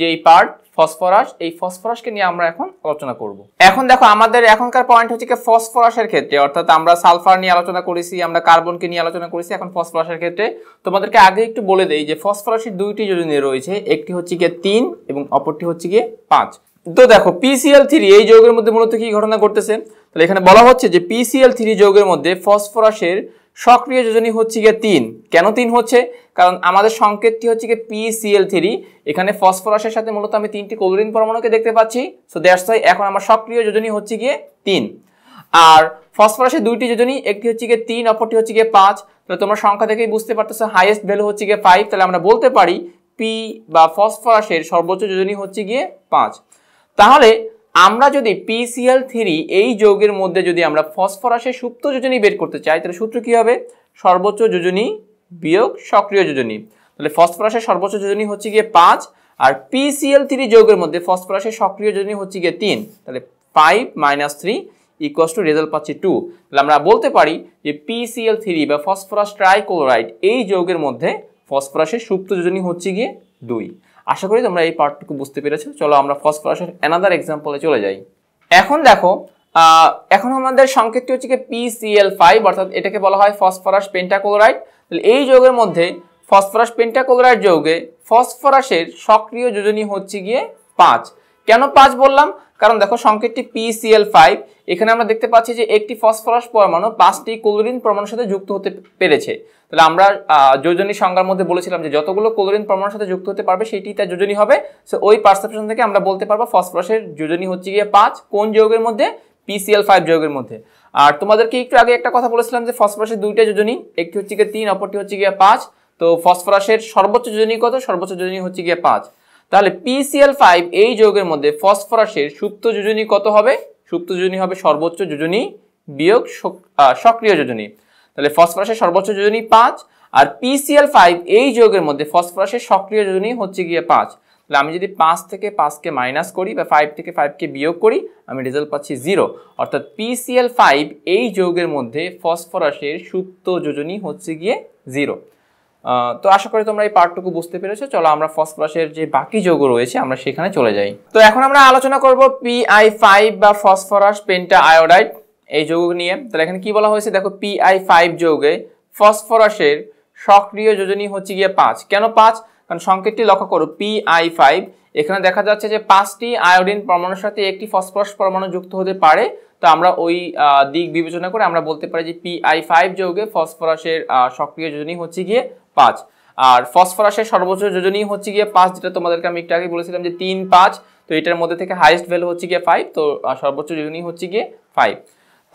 যেই পার্ট ফসফরাস এই ফসফরাসকে নিয়ে আমরা এখন আলোচনা করব এখন দেখো আমাদের এখনকার পয়েন্ট হচ্ছে ফসফরাসের ক্ষেত্রে অর্থাৎ আমরা সালফার নিয়ে আলোচনা করেছি আমরা কার্বনকে নিয়ে আলোচনা করেছি এখন ফসফরাসের ক্ষেত্রে তোমাদেরকে আগে একটু বলে দেই যে ফসফরাসের দুইটি যোজনী রয়েছে একটি হচ্ছে গিয়ে তিন এবং অপরটি হচ্ছে গিয়ে পাঁচ তো দেখো পিসিএল থ্রি এই যৌগের মধ্যে মূলত কি ঘটনা ঘটতেছে তাহলে এখানে বলা হচ্ছে যে পিসিএল থ্রি যৌগের মধ্যে ফসফরাসের সক্রিয় যোজনী হচ্ছে গিয়ে তিন কেন তিন হচ্ছে কারণ আমাদের সংকেতটি হচ্ছে গিয়ে পিসিএল থ্রি এখানে ফসফরাসের সাথে মূলত আমি তিনটি কোলোরিন পরমাণুকে দেখতে পাচ্ছি সো দ্যাটস ওয়াই এখন আমার সক্রিয় যোজনী হচ্ছে গিয়ে তিন আর ফসফরাসের দুইটি যোজনী একটি হচ্ছে গিয়ে তিন অপরটি হচ্ছে গিয়ে পাঁচ তাহলে তোমরা সংখ্যা থেকেই বুঝতে পারতেছো হাইয়েস্ট ভ্যালু হচ্ছে গিয়ে ফাইভ তাহলে আমরা বলতে পারি পি বা ফসফরাসের সর্বোচ্চ যোজনী হচ্ছে গিয়ে পাঁচ তাহলে আমরা যদি পিসিএল থ্রি এই যৌগের মধ্যে যদি আমরা ফসফরাসের সুপ্ত যোজনী বের করতে চাই তাহলে সূত্র কী হবে সর্বোচ্চ যোজনী বিয়োগ সক্রিয় যোজনী তাহলে ফসফরাসের সর্বোচ্চ যোজনী হচ্ছে গিয়ে পাঁচ আর পিসিএল থ্রি যৌগের মধ্যে ফসফরাসের সক্রিয় যোজনী হচ্ছে গিয়ে তিন তাহলে five minus three equals to result পাচ্ছি টু তাহলে আমরা বলতে পারি যে পিসিএল থ্রি বা ফসফরাস ট্রাইক্লোরাইড এই যৌগের মধ্যে ফসফরাসের সুপ্ত যোজনী হচ্ছে গিয়ে দুই আশা করি তোমরা এই পার্টটুকু বুঝতে পেরেছো চলো আমরা ফসফরাসের অ্যানাদার এক্সাম্পলে চলে যাই এখন দেখো এখন আমাদের সংকেতটি হচ্ছে পিসিএল ফাইভ অর্থাৎ এটাকে বলা হয় ফসফরাস পেন্টাক্লোরাইড তাহলে এই যৌগের মধ্যে ফসফরাস পেন্টাক্লোরাইড যৌগে ফসফরাসের সক্রিয় যোজনী হচ্ছে গিয়ে পাঁচ কেন পাঁচ বললাম কারণ দেখো সংকেতটি পিসিএল ফাইভ এখানে আমরা দেখতে পাচ্ছি যে একটি ফসফরাস পরমাণু পাঁচটি কোলোরিন পরমাণুর সাথে যুক্ত হতে পেরেছে তাহলে আমরা যোজনী সংজ্ঞার মধ্যে বলেছিলাম যে যতগুলো কোলোরিন পরমাণুর সাথে যুক্ত হতে পারবে সেটি তার যোজনী হবে সো ওই পারসেপশন থেকে আমরা বলতে পারবো ফসফরাসের যোজনী হচ্ছে গিয়ে পাঁচ কোন যোগের মধ্যে পিসিএল ফাইভ যোগের মধ্যে আর তোমাদেরকে একটু আগে একটা কথা বলেছিলাম যে ফসফরাসের দুইটা যোজনী একটি হচ্ছে গিয়ে তিন অপরটি হচ্ছে গিয়ে পাঁচ তো ফসফরাসের সর্বোচ্চ যোজনী কত সর্বোচ্চ যোজনী হচ্ছে গিয়ে পাঁচ তাহলে পিসিএল ফাইভ এই যৌগের মধ্যে ফসফরাসের সুপ্ত যোজনী কত হবে সুপ্ত যোজনী হবে সর্বোচ্চ যোজনী বিয়োগ সক্রিয় যোজনী তাহলে ফসফরাসের সর্বোচ্চ যোজনী পাঁচ আর পিসিএল ফাইভ এই যৌগের মধ্যে ফসফরাসের সক্রিয় যোজনী হচ্ছে গিয়ে পাঁচ তাহলে আমি যদি পাঁচ থেকে পাঁচকে মাইনাস করি বা ফাইভ থেকে ফাইভকে বিয়োগ করি আমি রেজাল্ট পাচ্ছি জিরো অর্থাৎ পিসিএল ফাইভ এই যৌগের মধ্যে ফসফরাসের সুপ্ত যোজনী হচ্ছে গিয়ে জিরো তো আশা করি তোমরা এই পার্টটুকু বুঝতে পেরেছো চলো আমরা ফার্স্ট ক্লাসের যে বাকি যৌগ রয়েছে আমরা সেখানে চলে যাই তো এখন আমরা আলোচনা করব পিআই ফাইভ বা ফসফরাস পেন্টা আয়োডাইড এই যৌগ নিয়ে তাহলে এখানে কি বলা হয়েছে দেখো পিআই ফাইভ যৌগে ফসফরাসের সক্রিয় যোজনী হচ্ছে গিয়ে পাঁচ কেন পাঁচ কারণ সংকেতটি লক্ষ্য করো পিআই ফাইভ এখানে দেখা যাচ্ছে যে পাঁচটি আয়োডিন পরমাণুর সাথে একটি ফসফরাস পরমাণু যুক্ত হতে পারে তো আমরা ওই দিক বিবেচনা করে আমরা বলতে পারি যে পিআই ফাইভ যৌগে ফসফরাসের সক্রিয় যোজনী হচ্ছে গিয়ে পাঁচ আর ফসফরাসের সর্বোচ্চ যোজনী হচ্ছে গিয়ে পাঁচ যেটা তোমাদেরকে আমি একটু আগে বলেছিলাম যে তিন পাঁচ তো এটার মধ্যে থেকে হাইয়েস্ট ভ্যালু হচ্ছে গিয়ে ফাইভ তো সর্বোচ্চ যোজনী হচ্ছে গিয়ে ফাইভ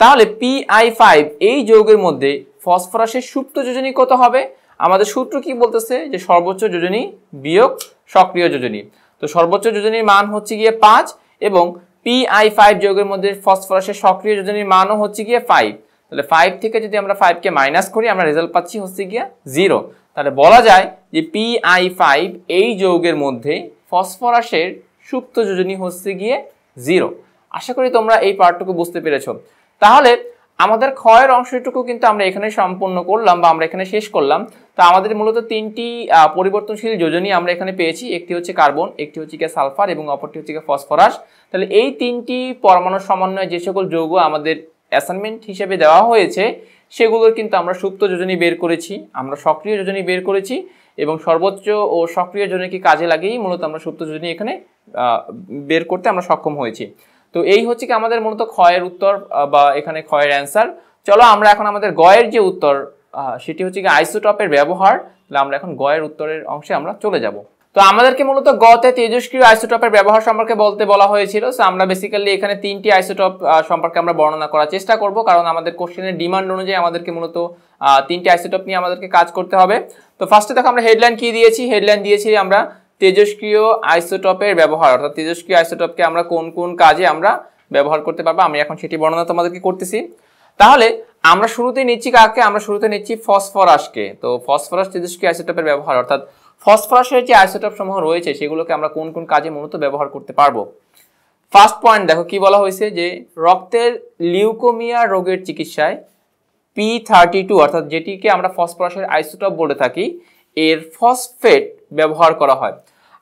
তাহলে পিআই ফাইভ এই যৌগের মধ্যে ফসফরাসের সুপ্ত যোজনী কত হবে আমাদের সূত্র কি বলতেছে যে সর্বোচ্চ যোজনী বিয়োগ সক্রিয় যোজনী তো সর্বোচ্চ যোজনীর মান হচ্ছে গিয়ে পাঁচ এবং পিআই ফাইভ যৌগের মধ্যে ফসফরাসের সক্রিয় যোজনীর মানও হচ্ছে গিয়ে ফাইভ তাহলে ফাইভ থেকে যদি আমরা ফাইভকে মাইনাস করি আমরা রেজাল্ট পাচ্ছি হচ্ছে গিয়া জিরো তাহলে বলা যায় যে পি আই ফাইভ এই যৌগের মধ্যে ফসফরাসের সুপ্ত যোজনী হচ্ছে গিয়ে জিরো আশা করি তোমরা এই পার্টটুকু বুঝতে পেরেছ তাহলে আমাদের ক্ষয়ের অংশটুকু কিন্তু আমরা এখানে সম্পূর্ণ করলাম বা আমরা এখানে শেষ করলাম তো আমাদের মূলত তিনটি পরিবর্তনশীল যোজনী আমরা এখানে পেয়েছি একটি হচ্ছে কার্বন একটি হচ্ছে গিয়ে সালফার এবং অপরটি হচ্ছে গিয়ে ফসফরাস তাহলে এই তিনটি পরমাণু সমন্বয়ে যে সকল যৌগ আমাদের অ্যাসাইনমেন্ট হিসেবে দেওয়া হয়েছে সেগুলোর কিন্তু আমরা সুপ্ত যোজনী বের করেছি আমরা সক্রিয় যোজনী বের করেছি এবং সর্বোচ্চ ও সক্রিয় যোজনীকে কাজে লাগিয়েই মূলত আমরা সুপ্ত যোজনী এখানে বের করতে আমরা সক্ষম হয়েছি তো এই হচ্ছে কি আমাদের মূলত ক্ষয়ের উত্তর বা এখানে ক্ষয়ের অ্যান্সার চলো আমরা এখন আমাদের গয়ের যে উত্তর সেটি হচ্ছে কি আইসোটপের ব্যবহার তাহলে আমরা এখন গয়ের উত্তরের অংশে আমরা চলে যাব তো আমাদেরকে মূলত গতে তেজস্ক্রিয় আইসোটপের ব্যবহার সম্পর্কে বলতে বলা হয়েছিল সো আমরা বেসিক্যালি এখানে তিনটি আইসোটপ সম্পর্কে আমরা বর্ণনা করার চেষ্টা করব কারণ আমাদের কোশ্চেনের ডিমান্ড অনুযায়ী আমাদেরকে মূলত তিনটি আইসোটপ নিয়ে আমাদেরকে কাজ করতে হবে তো ফার্স্টে দেখো আমরা হেডলাইন কি দিয়েছি হেডলাইন দিয়েছি আমরা তেজস্ক্রিয় আইসোটপের ব্যবহার অর্থাৎ তেজস্ক্রিয় আইসোটপকে আমরা কোন কোন কাজে আমরা ব্যবহার করতে পারবো আমি এখন সেটি বর্ণনা তোমাদেরকে করতেছি তাহলে আমরা শুরুতে নিচ্ছি কাকে আমরা শুরুতে নিচ্ছি ফসফরাসকে তো ফসফরাস তেজস্ক্রিয় আইসোটপের ব্যবহার অর্থাৎ ফসফরাসের যে আইসোটপ সমূহ রয়েছে সেগুলোকে আমরা কোন কোন কাজে মূলত ব্যবহার করতে পারবো ফার্স্ট পয়েন্ট দেখো কি বলা হয়েছে যে রক্তের লিউকোমিয়া রোগের চিকিৎসায় পি থার্টি টু অর্থাৎ যেটিকে আমরা ফসফরাসের আইসোটপ বলে থাকি এর ফসফেট ব্যবহার করা হয়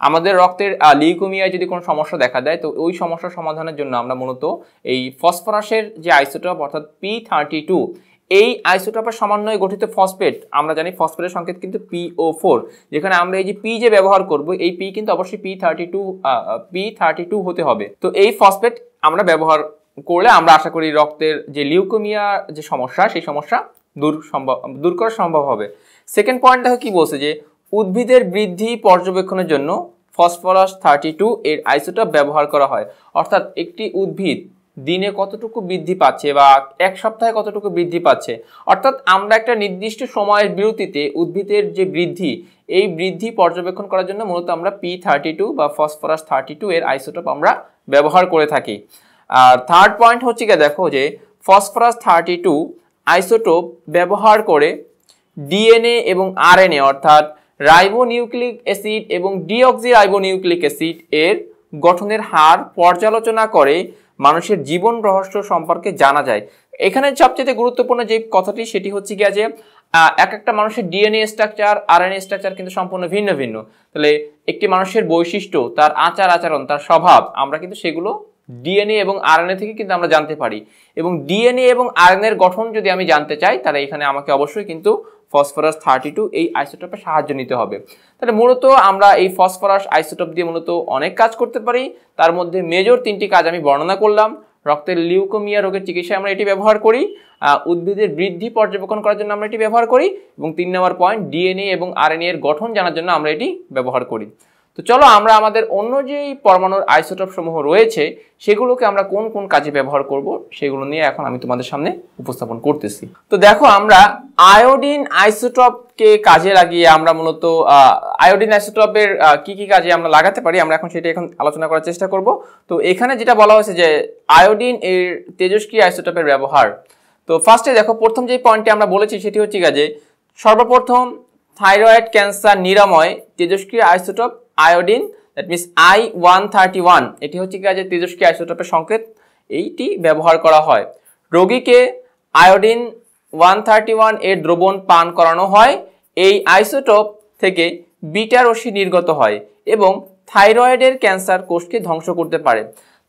আমাদের রক্তের লিউকোমিয়ায় যদি কোনো সমস্যা দেখা দেয় তো ওই সমস্যা সমাধানের জন্য আমরা মূলত এই ফসফরাসের যে আইসোটপ অর্থাৎ পি থার্টি টু এই আইসোটপের সমন্বয়ে গঠিত ফসফেট আমরা জানি ফসফেটের সংকেত কিন্তু পিও ফোর যেখানে আমরা এই যে পি যে ব্যবহার করব এই পি কিন্তু অবশ্যই P thirty two P thirty two হতে হবে তো এই ফসফেট আমরা ব্যবহার করলে আমরা আশা করি রক্তের যে লিউকোমিয়া যে সমস্যা সেই সমস্যা দূর সম্ভব দূর করা সম্ভব হবে সেকেন্ড পয়েন্ট দেখো কি বলছে যে উদ্ভিদের বৃদ্ধি পর্যবেক্ষণের জন্য ফসফরাস থার্টি টু এর আইসোটপ ব্যবহার করা হয় অর্থাৎ একটি উদ্ভিদ দিনে কতটুকু বৃদ্ধি পাচ্ছে বা এক সপ্তাহে কতটুকু বৃদ্ধি পাচ্ছে অর্থাৎ আমরা একটা নির্দিষ্ট সময়ের বিরতিতে উদ্ভিদের যে বৃদ্ধি এই বৃদ্ধি পর্যবেক্ষণ করার জন্য মূলত আমরা পি থার্টি টু বা ফসফরাস থার্টি টু এর আইসোটপ আমরা ব্যবহার করে থাকি আর থার্ড পয়েন্ট হচ্ছে গিয়ে দেখো যে ফসফরাস থার্টি টু আইসোটোপ ব্যবহার করে ডিএনএ এবং আরএনএ অর্থাৎ রাইবোনিউক্লিক অ্যাসিড এবং ডিঅক্সি রাইবোনিউক্লিক অ্যাসিড এর গঠনের হার পর্যালোচনা করে মানুষের জীবন রহস্য সম্পর্কে জানা যায় এখানে সবচেয়ে গুরুত্বপূর্ণ যে কথাটি সেটি হচ্ছে গিয়া যে এক একটা মানুষের ডিএনএ স্ট্রাকচার আরএনএ স্ট্রাকচার কিন্তু সম্পূর্ণ ভিন্ন ভিন্ন তাহলে একটি মানুষের বৈশিষ্ট্য তার আচার আচরণ তার স্বভাব আমরা কিন্তু সেগুলো ডিএনএ এবং আরএনএ থেকে কিন্তু আমরা জানতে পারি এবং ডিএনএ এবং আরএনএর গঠন যদি আমি জানতে চাই তাহলে এখানে আমাকে অবশ্যই কিন্তু ফসফরাস থার্টি টু এই আইসোটপের সাহায্য নিতে হবে তাহলে মূলত আমরা এই ফসফরাস আইসোটপ দিয়ে মূলত অনেক কাজ করতে পারি তার মধ্যে মেজর তিনটি কাজ আমি বর্ণনা করলাম রক্তের লিউকোমিয়া রোগের চিকিৎসায় আমরা এটি ব্যবহার করি উদ্ভিদের বৃদ্ধি পর্যবেক্ষণ করার জন্য আমরা এটি ব্যবহার করি এবং তিন নম্বর পয়েন্ট ডিএনএ এবং আরএনএ এর গঠন জানার জন্য আমরা এটি ব্যবহার করি তো চলো আমরা আমাদের অন্য যেই পরমাণুর আইসোটপ সমূহ রয়েছে সেগুলোকে আমরা কোন কোন কাজে ব্যবহার করব সেগুলো নিয়ে এখন আমি তোমাদের সামনে উপস্থাপন করতেছি তো দেখো আমরা আয়োডিন আইসোটপকে কাজে লাগিয়ে আমরা মূলত আয়োডিন আইসোটপের কি কি কাজে আমরা লাগাতে পারি আমরা এখন সেটা এখন আলোচনা করার চেষ্টা করব তো এখানে যেটা বলা হয়েছে যে আয়োডিন এর তেজস্ক্রিয় আইসোটপের ব্যবহার তো ফার্স্টে দেখো প্রথম যে পয়েন্টটি আমরা বলেছি সেটি হচ্ছে কাজে সর্বপ্রথম থাইরয়েড ক্যান্সার নিরাময় তেজস্ক্রিয় isotope iodine that means I one thirty one এটি হচ্ছে কি আছে তেজস্ক্রিয় আইসোটপের সংকেত এইটি ব্যবহার করা হয় রোগীকে আয়োডিন ওয়ান থার্টি ওয়ান এর দ্রবণ পান করানো হয় এই আইসোটপ থেকে বিটা রশ্মি নির্গত হয় এবং থাইরয়েডের ক্যান্সার কোষকে ধ্বংস করতে পারে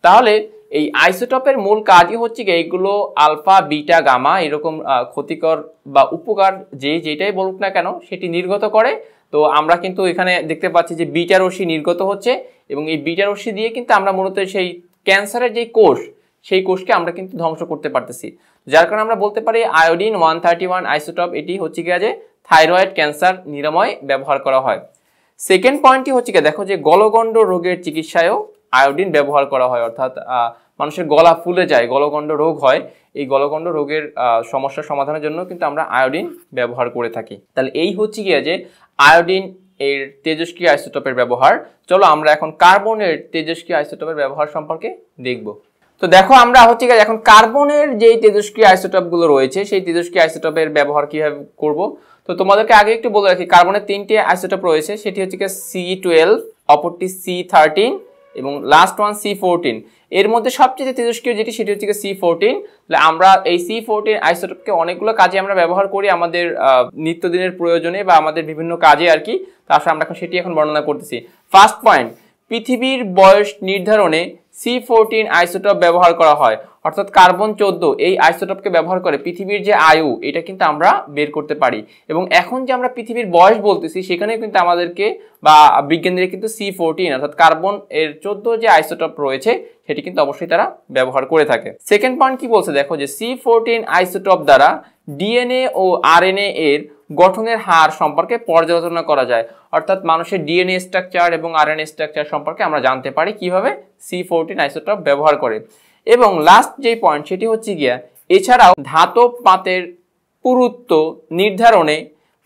তাহলে এই আইসোটপের মূল কাজই হচ্ছে কি এইগুলো আলফা বিটা গামা এরকম ক্ষতিকর বা উপকার যে যেটাই বলুক না কেন সেটি নির্গত করে তো আমরা কিন্তু এখানে দেখতে পাচ্ছি যে বিটা রশ্মি নির্গত হচ্ছে এবং এই বিটা রশ্মি দিয়ে কিন্তু আমরা মূলত সেই ক্যান্সারের যে কোষ সেই কোষকে আমরা কিন্তু ধ্বংস করতে পারতেছি যার কারণে আমরা বলতে পারি iodine one thirty one isotope এটি হচ্ছে গিয়ে যে থাইরয়েড ক্যান্সার নিরাময় ব্যবহার করা হয় সেকেন্ড পয়েন্টটি হচ্ছে গিয়ে দেখো যে গলগণ্ড রোগের চিকিৎসায়ও আয়োডিন ব্যবহার করা হয় অর্থাৎ মানুষের গলা ফুলে যায় গলগণ্ড রোগ হয় এই গলগণ্ড রোগের সমস্যা সমাধানের জন্য কিন্তু আমরা আয়োডিন ব্যবহার করে থাকি তাহলে এই হচ্ছে গিয়ে যে আয়োডিন এর তেজস্ক্রিয় আইসোটপের ব্যবহার চলো আমরা এখন কার্বনের তেজস্ক্রিয় আইসোটপের ব্যবহার সম্পর্কে দেখব তো দেখো আমরা হচ্ছে এখন কার্বনের যেই তেজস্ক্রিয় আইসোটপগুলো রয়েছে সেই তেজস্ক্রিয় আইসোটপের ব্যবহার কীভাবে করব তো তোমাদেরকে আগে একটু বলে রাখি কার্বনের তিনটি আইসোটপ রয়েছে সেটি হচ্ছে কি সি টুয়েলভ অপরটি সি থার্টিন এবং লাস্ট ওয়ান সি ফোরটিন এর মধ্যে সবচেয়ে তেজস্ক্রিয় যেটি সেটি হচ্ছে সি ফোরটিন তাহলে আমরা এই সি ফোরটিন আইসোটপকে অনেকগুলো কাজে আমরা ব্যবহার করি আমাদের নিত্যদিনের প্রয়োজনে বা আমাদের বিভিন্ন কাজে আর কি তার আমরা এখন সেটি এখন বর্ণনা করতেছি ফার্স্ট পয়েন্ট পৃথিবীর বয়স নির্ধারণে সি ফোরটিন আইসোটপ ব্যবহার করা হয় অর্থাৎ কার্বন চোদ্দ এই আইসোটপকে ব্যবহার করে পৃথিবীর যে আয়ু এটা কিন্তু আমরা বের করতে পারি এবং এখন যে আমরা পৃথিবীর বয়স বলতেছি সেখানে কিন্তু আমাদেরকে বা বিজ্ঞানীরা কিন্তু সি ফোরটিন অর্থাৎ কার্বন এর চোদ্দ যে আইসোটপ রয়েছে সেটি কিন্তু অবশ্যই তারা ব্যবহার করে থাকে সেকেন্ড পয়েন্ট কি বলছে দেখো যে সি ফোরটিন আইসোটপ দ্বারা ডিএনএ ও আর এর গঠনের হার সম্পর্কে পর্যালোচনা করা যায় অর্থাৎ মানুষের ডিএনএ স্ট্রাকচার এবং আরএনএ স্ট্রাকচার সম্পর্কে আমরা জানতে পারি কিভাবে সি ফোরটিন আইসোটপ ব্যবহার করে এবং লাস্ট যেই পয়েন্ট সেটি হচ্ছে গিয়া এছাড়াও ধাতব পাতের পুরুত্ব নির্ধারণে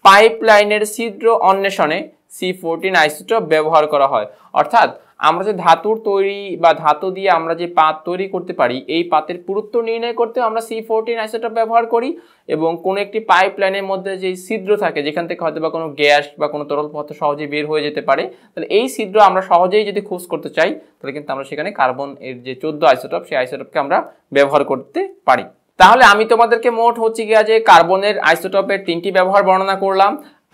পাইপলাইনের ছিদ্র অন্বেষণে সি ফোরটিন আইসোটপ ব্যবহার করা হয় অর্থাৎ আমরা যে ধাতুর তৈরি বা ধাতু দিয়ে আমরা যে পাত তৈরি করতে পারি এই পাতের পুরুত্ব নির্ণয় করতে আমরা সি ফোরটিন আইসোটপ ব্যবহার করি এবং কোনো একটি পাইপ লাইনের মধ্যে যে ছিদ্র থাকে যেখান থেকে হয়তো বা কোনো গ্যাস বা কোনো তরল পদার্থ সহজে বের হয়ে যেতে পারে তাহলে এই ছিদ্র আমরা সহজেই যদি খোঁজ করতে চাই তাহলে কিন্তু আমরা সেখানে কার্বন এর যে চোদ্দ আইসোটপ সেই আইসোটপকে আমরা ব্যবহার করতে পারি তাহলে আমি তোমাদেরকে মোট হচ্ছে গিয়া যে কার্বনের আইসোটপের তিনটি ব্যবহার বর্ণনা করলাম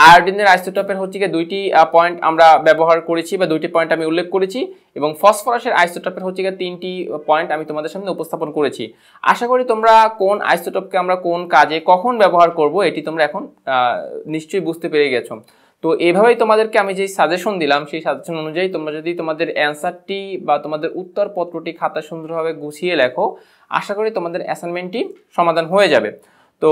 আয়োডিনের আইসোটপের হচ্ছে গিয়ে দুইটি পয়েন্ট আমরা ব্যবহার করেছি বা দুইটি পয়েন্ট আমি উল্লেখ করেছি এবং ফসফরাসের আইসোটপের হচ্ছে গিয়ে তিনটি পয়েন্ট আমি তোমাদের সামনে উপস্থাপন করেছি আশা করি তোমরা কোন আইসোটপকে আমরা কোন কাজে কখন ব্যবহার করব এটি তোমরা এখন নিশ্চয়ই বুঝতে পেরে গেছো তো এইভাবেই তোমাদেরকে আমি যে সাজেশন দিলাম সেই সাজেশন অনুযায়ী তোমরা যদি তোমাদের অ্যান্সারটি বা তোমাদের উত্তরপত্রটি খাতা সুন্দরভাবে গুছিয়ে লেখো আশা করি তোমাদের অ্যাসাইনমেন্টটি সমাধান হয়ে যাবে তো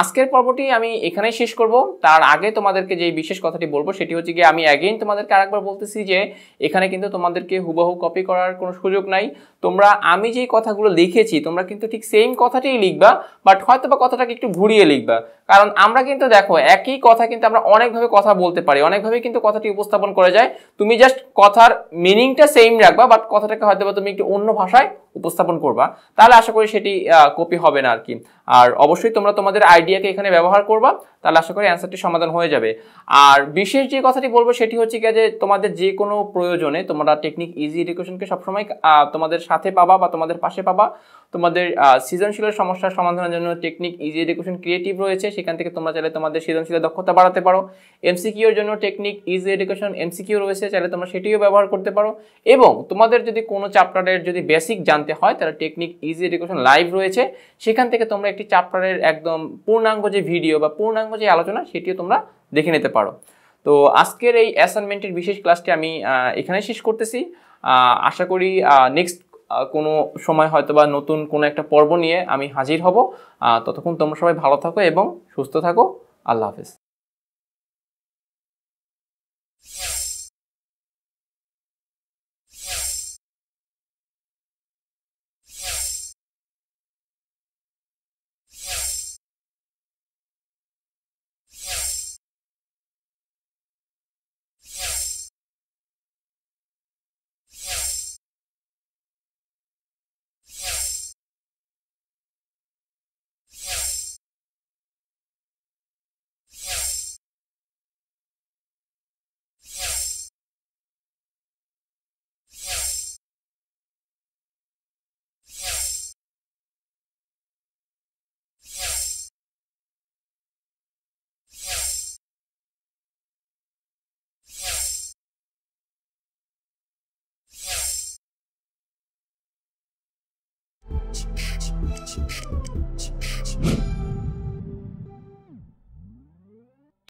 আজকের পর্বটি আমি এখানেই শেষ করব তার আগে তোমাদেরকে যে বিশেষ কথাটি বলবো সেটি হচ্ছে গিয়ে আমি অ্যাগেইন তোমাদেরকে আরেকবার বলতেছি যে এখানে কিন্তু তোমাদেরকে হুবহু কপি করার কোনো সুযোগ নাই তোমরা আমি যেই কথাগুলো লিখেছি তোমরা কিন্তু ঠিক সেম কথাটাই লিখবা বাট হয়তো বা কথাটাকে একটু ঘুরিয়ে লিখবা কারণ আমরা কিন্তু দেখো একই কথা কিন্তু আমরা অনেকভাবে কথা বলতে পারি অনেকভাবে কিন্তু কথাটি উপস্থাপন করা যায় তুমি জাস্ট কথার মিনিংটা সেম রাখবা বাট কথাটাকে হয়তো বা তুমি একটু অন্য ভাষায় উপস্থাপন করবা তাহলে আশা করি সেটি কপি হবে না আর কি আর অবশ্যই তোমরা তোমাদের আইডিয়াকে এখানে ব্যবহার করবা তাহলে আশা করি অ্যান্সারটি সমাধান হয়ে যাবে আর বিশেষ যে কথাটি বলবো সেটি হচ্ছে কি যে তোমাদের যে কোনো প্রয়োজনে তোমরা টেকনিক ইজি এডুকেশনকে সবসময় তোমাদের সাথে পাবা বা তোমাদের পাশে পাবা তোমাদের সৃজনশীলের সমস্যার সমাধানের জন্য টেকনিক ইজি এডুকেশন ক্রিয়েটিভ রয়েছে সেখান থেকে তোমরা চাইলে তোমাদের সৃজনশীল দক্ষতা বাড়াতে পারো এমসিকিউর জন্য টেকনিক ইজি এডুকেশন এমসিকিউ রয়েছে চাইলে তোমরা সেটিও ব্যবহার করতে পারো এবং তোমাদের যদি কোনো চ্যাপ্টারের যদি বেসিক জানতে হয় তাহলে টেকনিক ইজি এডুকেশন লাইভ রয়েছে সেখান থেকে তোমরা একটি চ্যাপ্টারের একদম পূর্ণাঙ্গ যে ভিডিও বা পূর্ণাঙ্গ নম্বর যে আলোচনা সেটিও তোমরা দেখে নিতে পারো তো আজকের এই অ্যাসাইনমেন্টের বিশেষ ক্লাসটি আমি এখানে শেষ করতেছি আশা করি নেক্সট কোনো সময় হয়তো বা নতুন কোনো একটা পর্ব নিয়ে আমি হাজির হব ততক্ষণ তোমরা সবাই ভালো থাকো এবং সুস্থ থাকো আল্লাহ হাফেজ Thank you.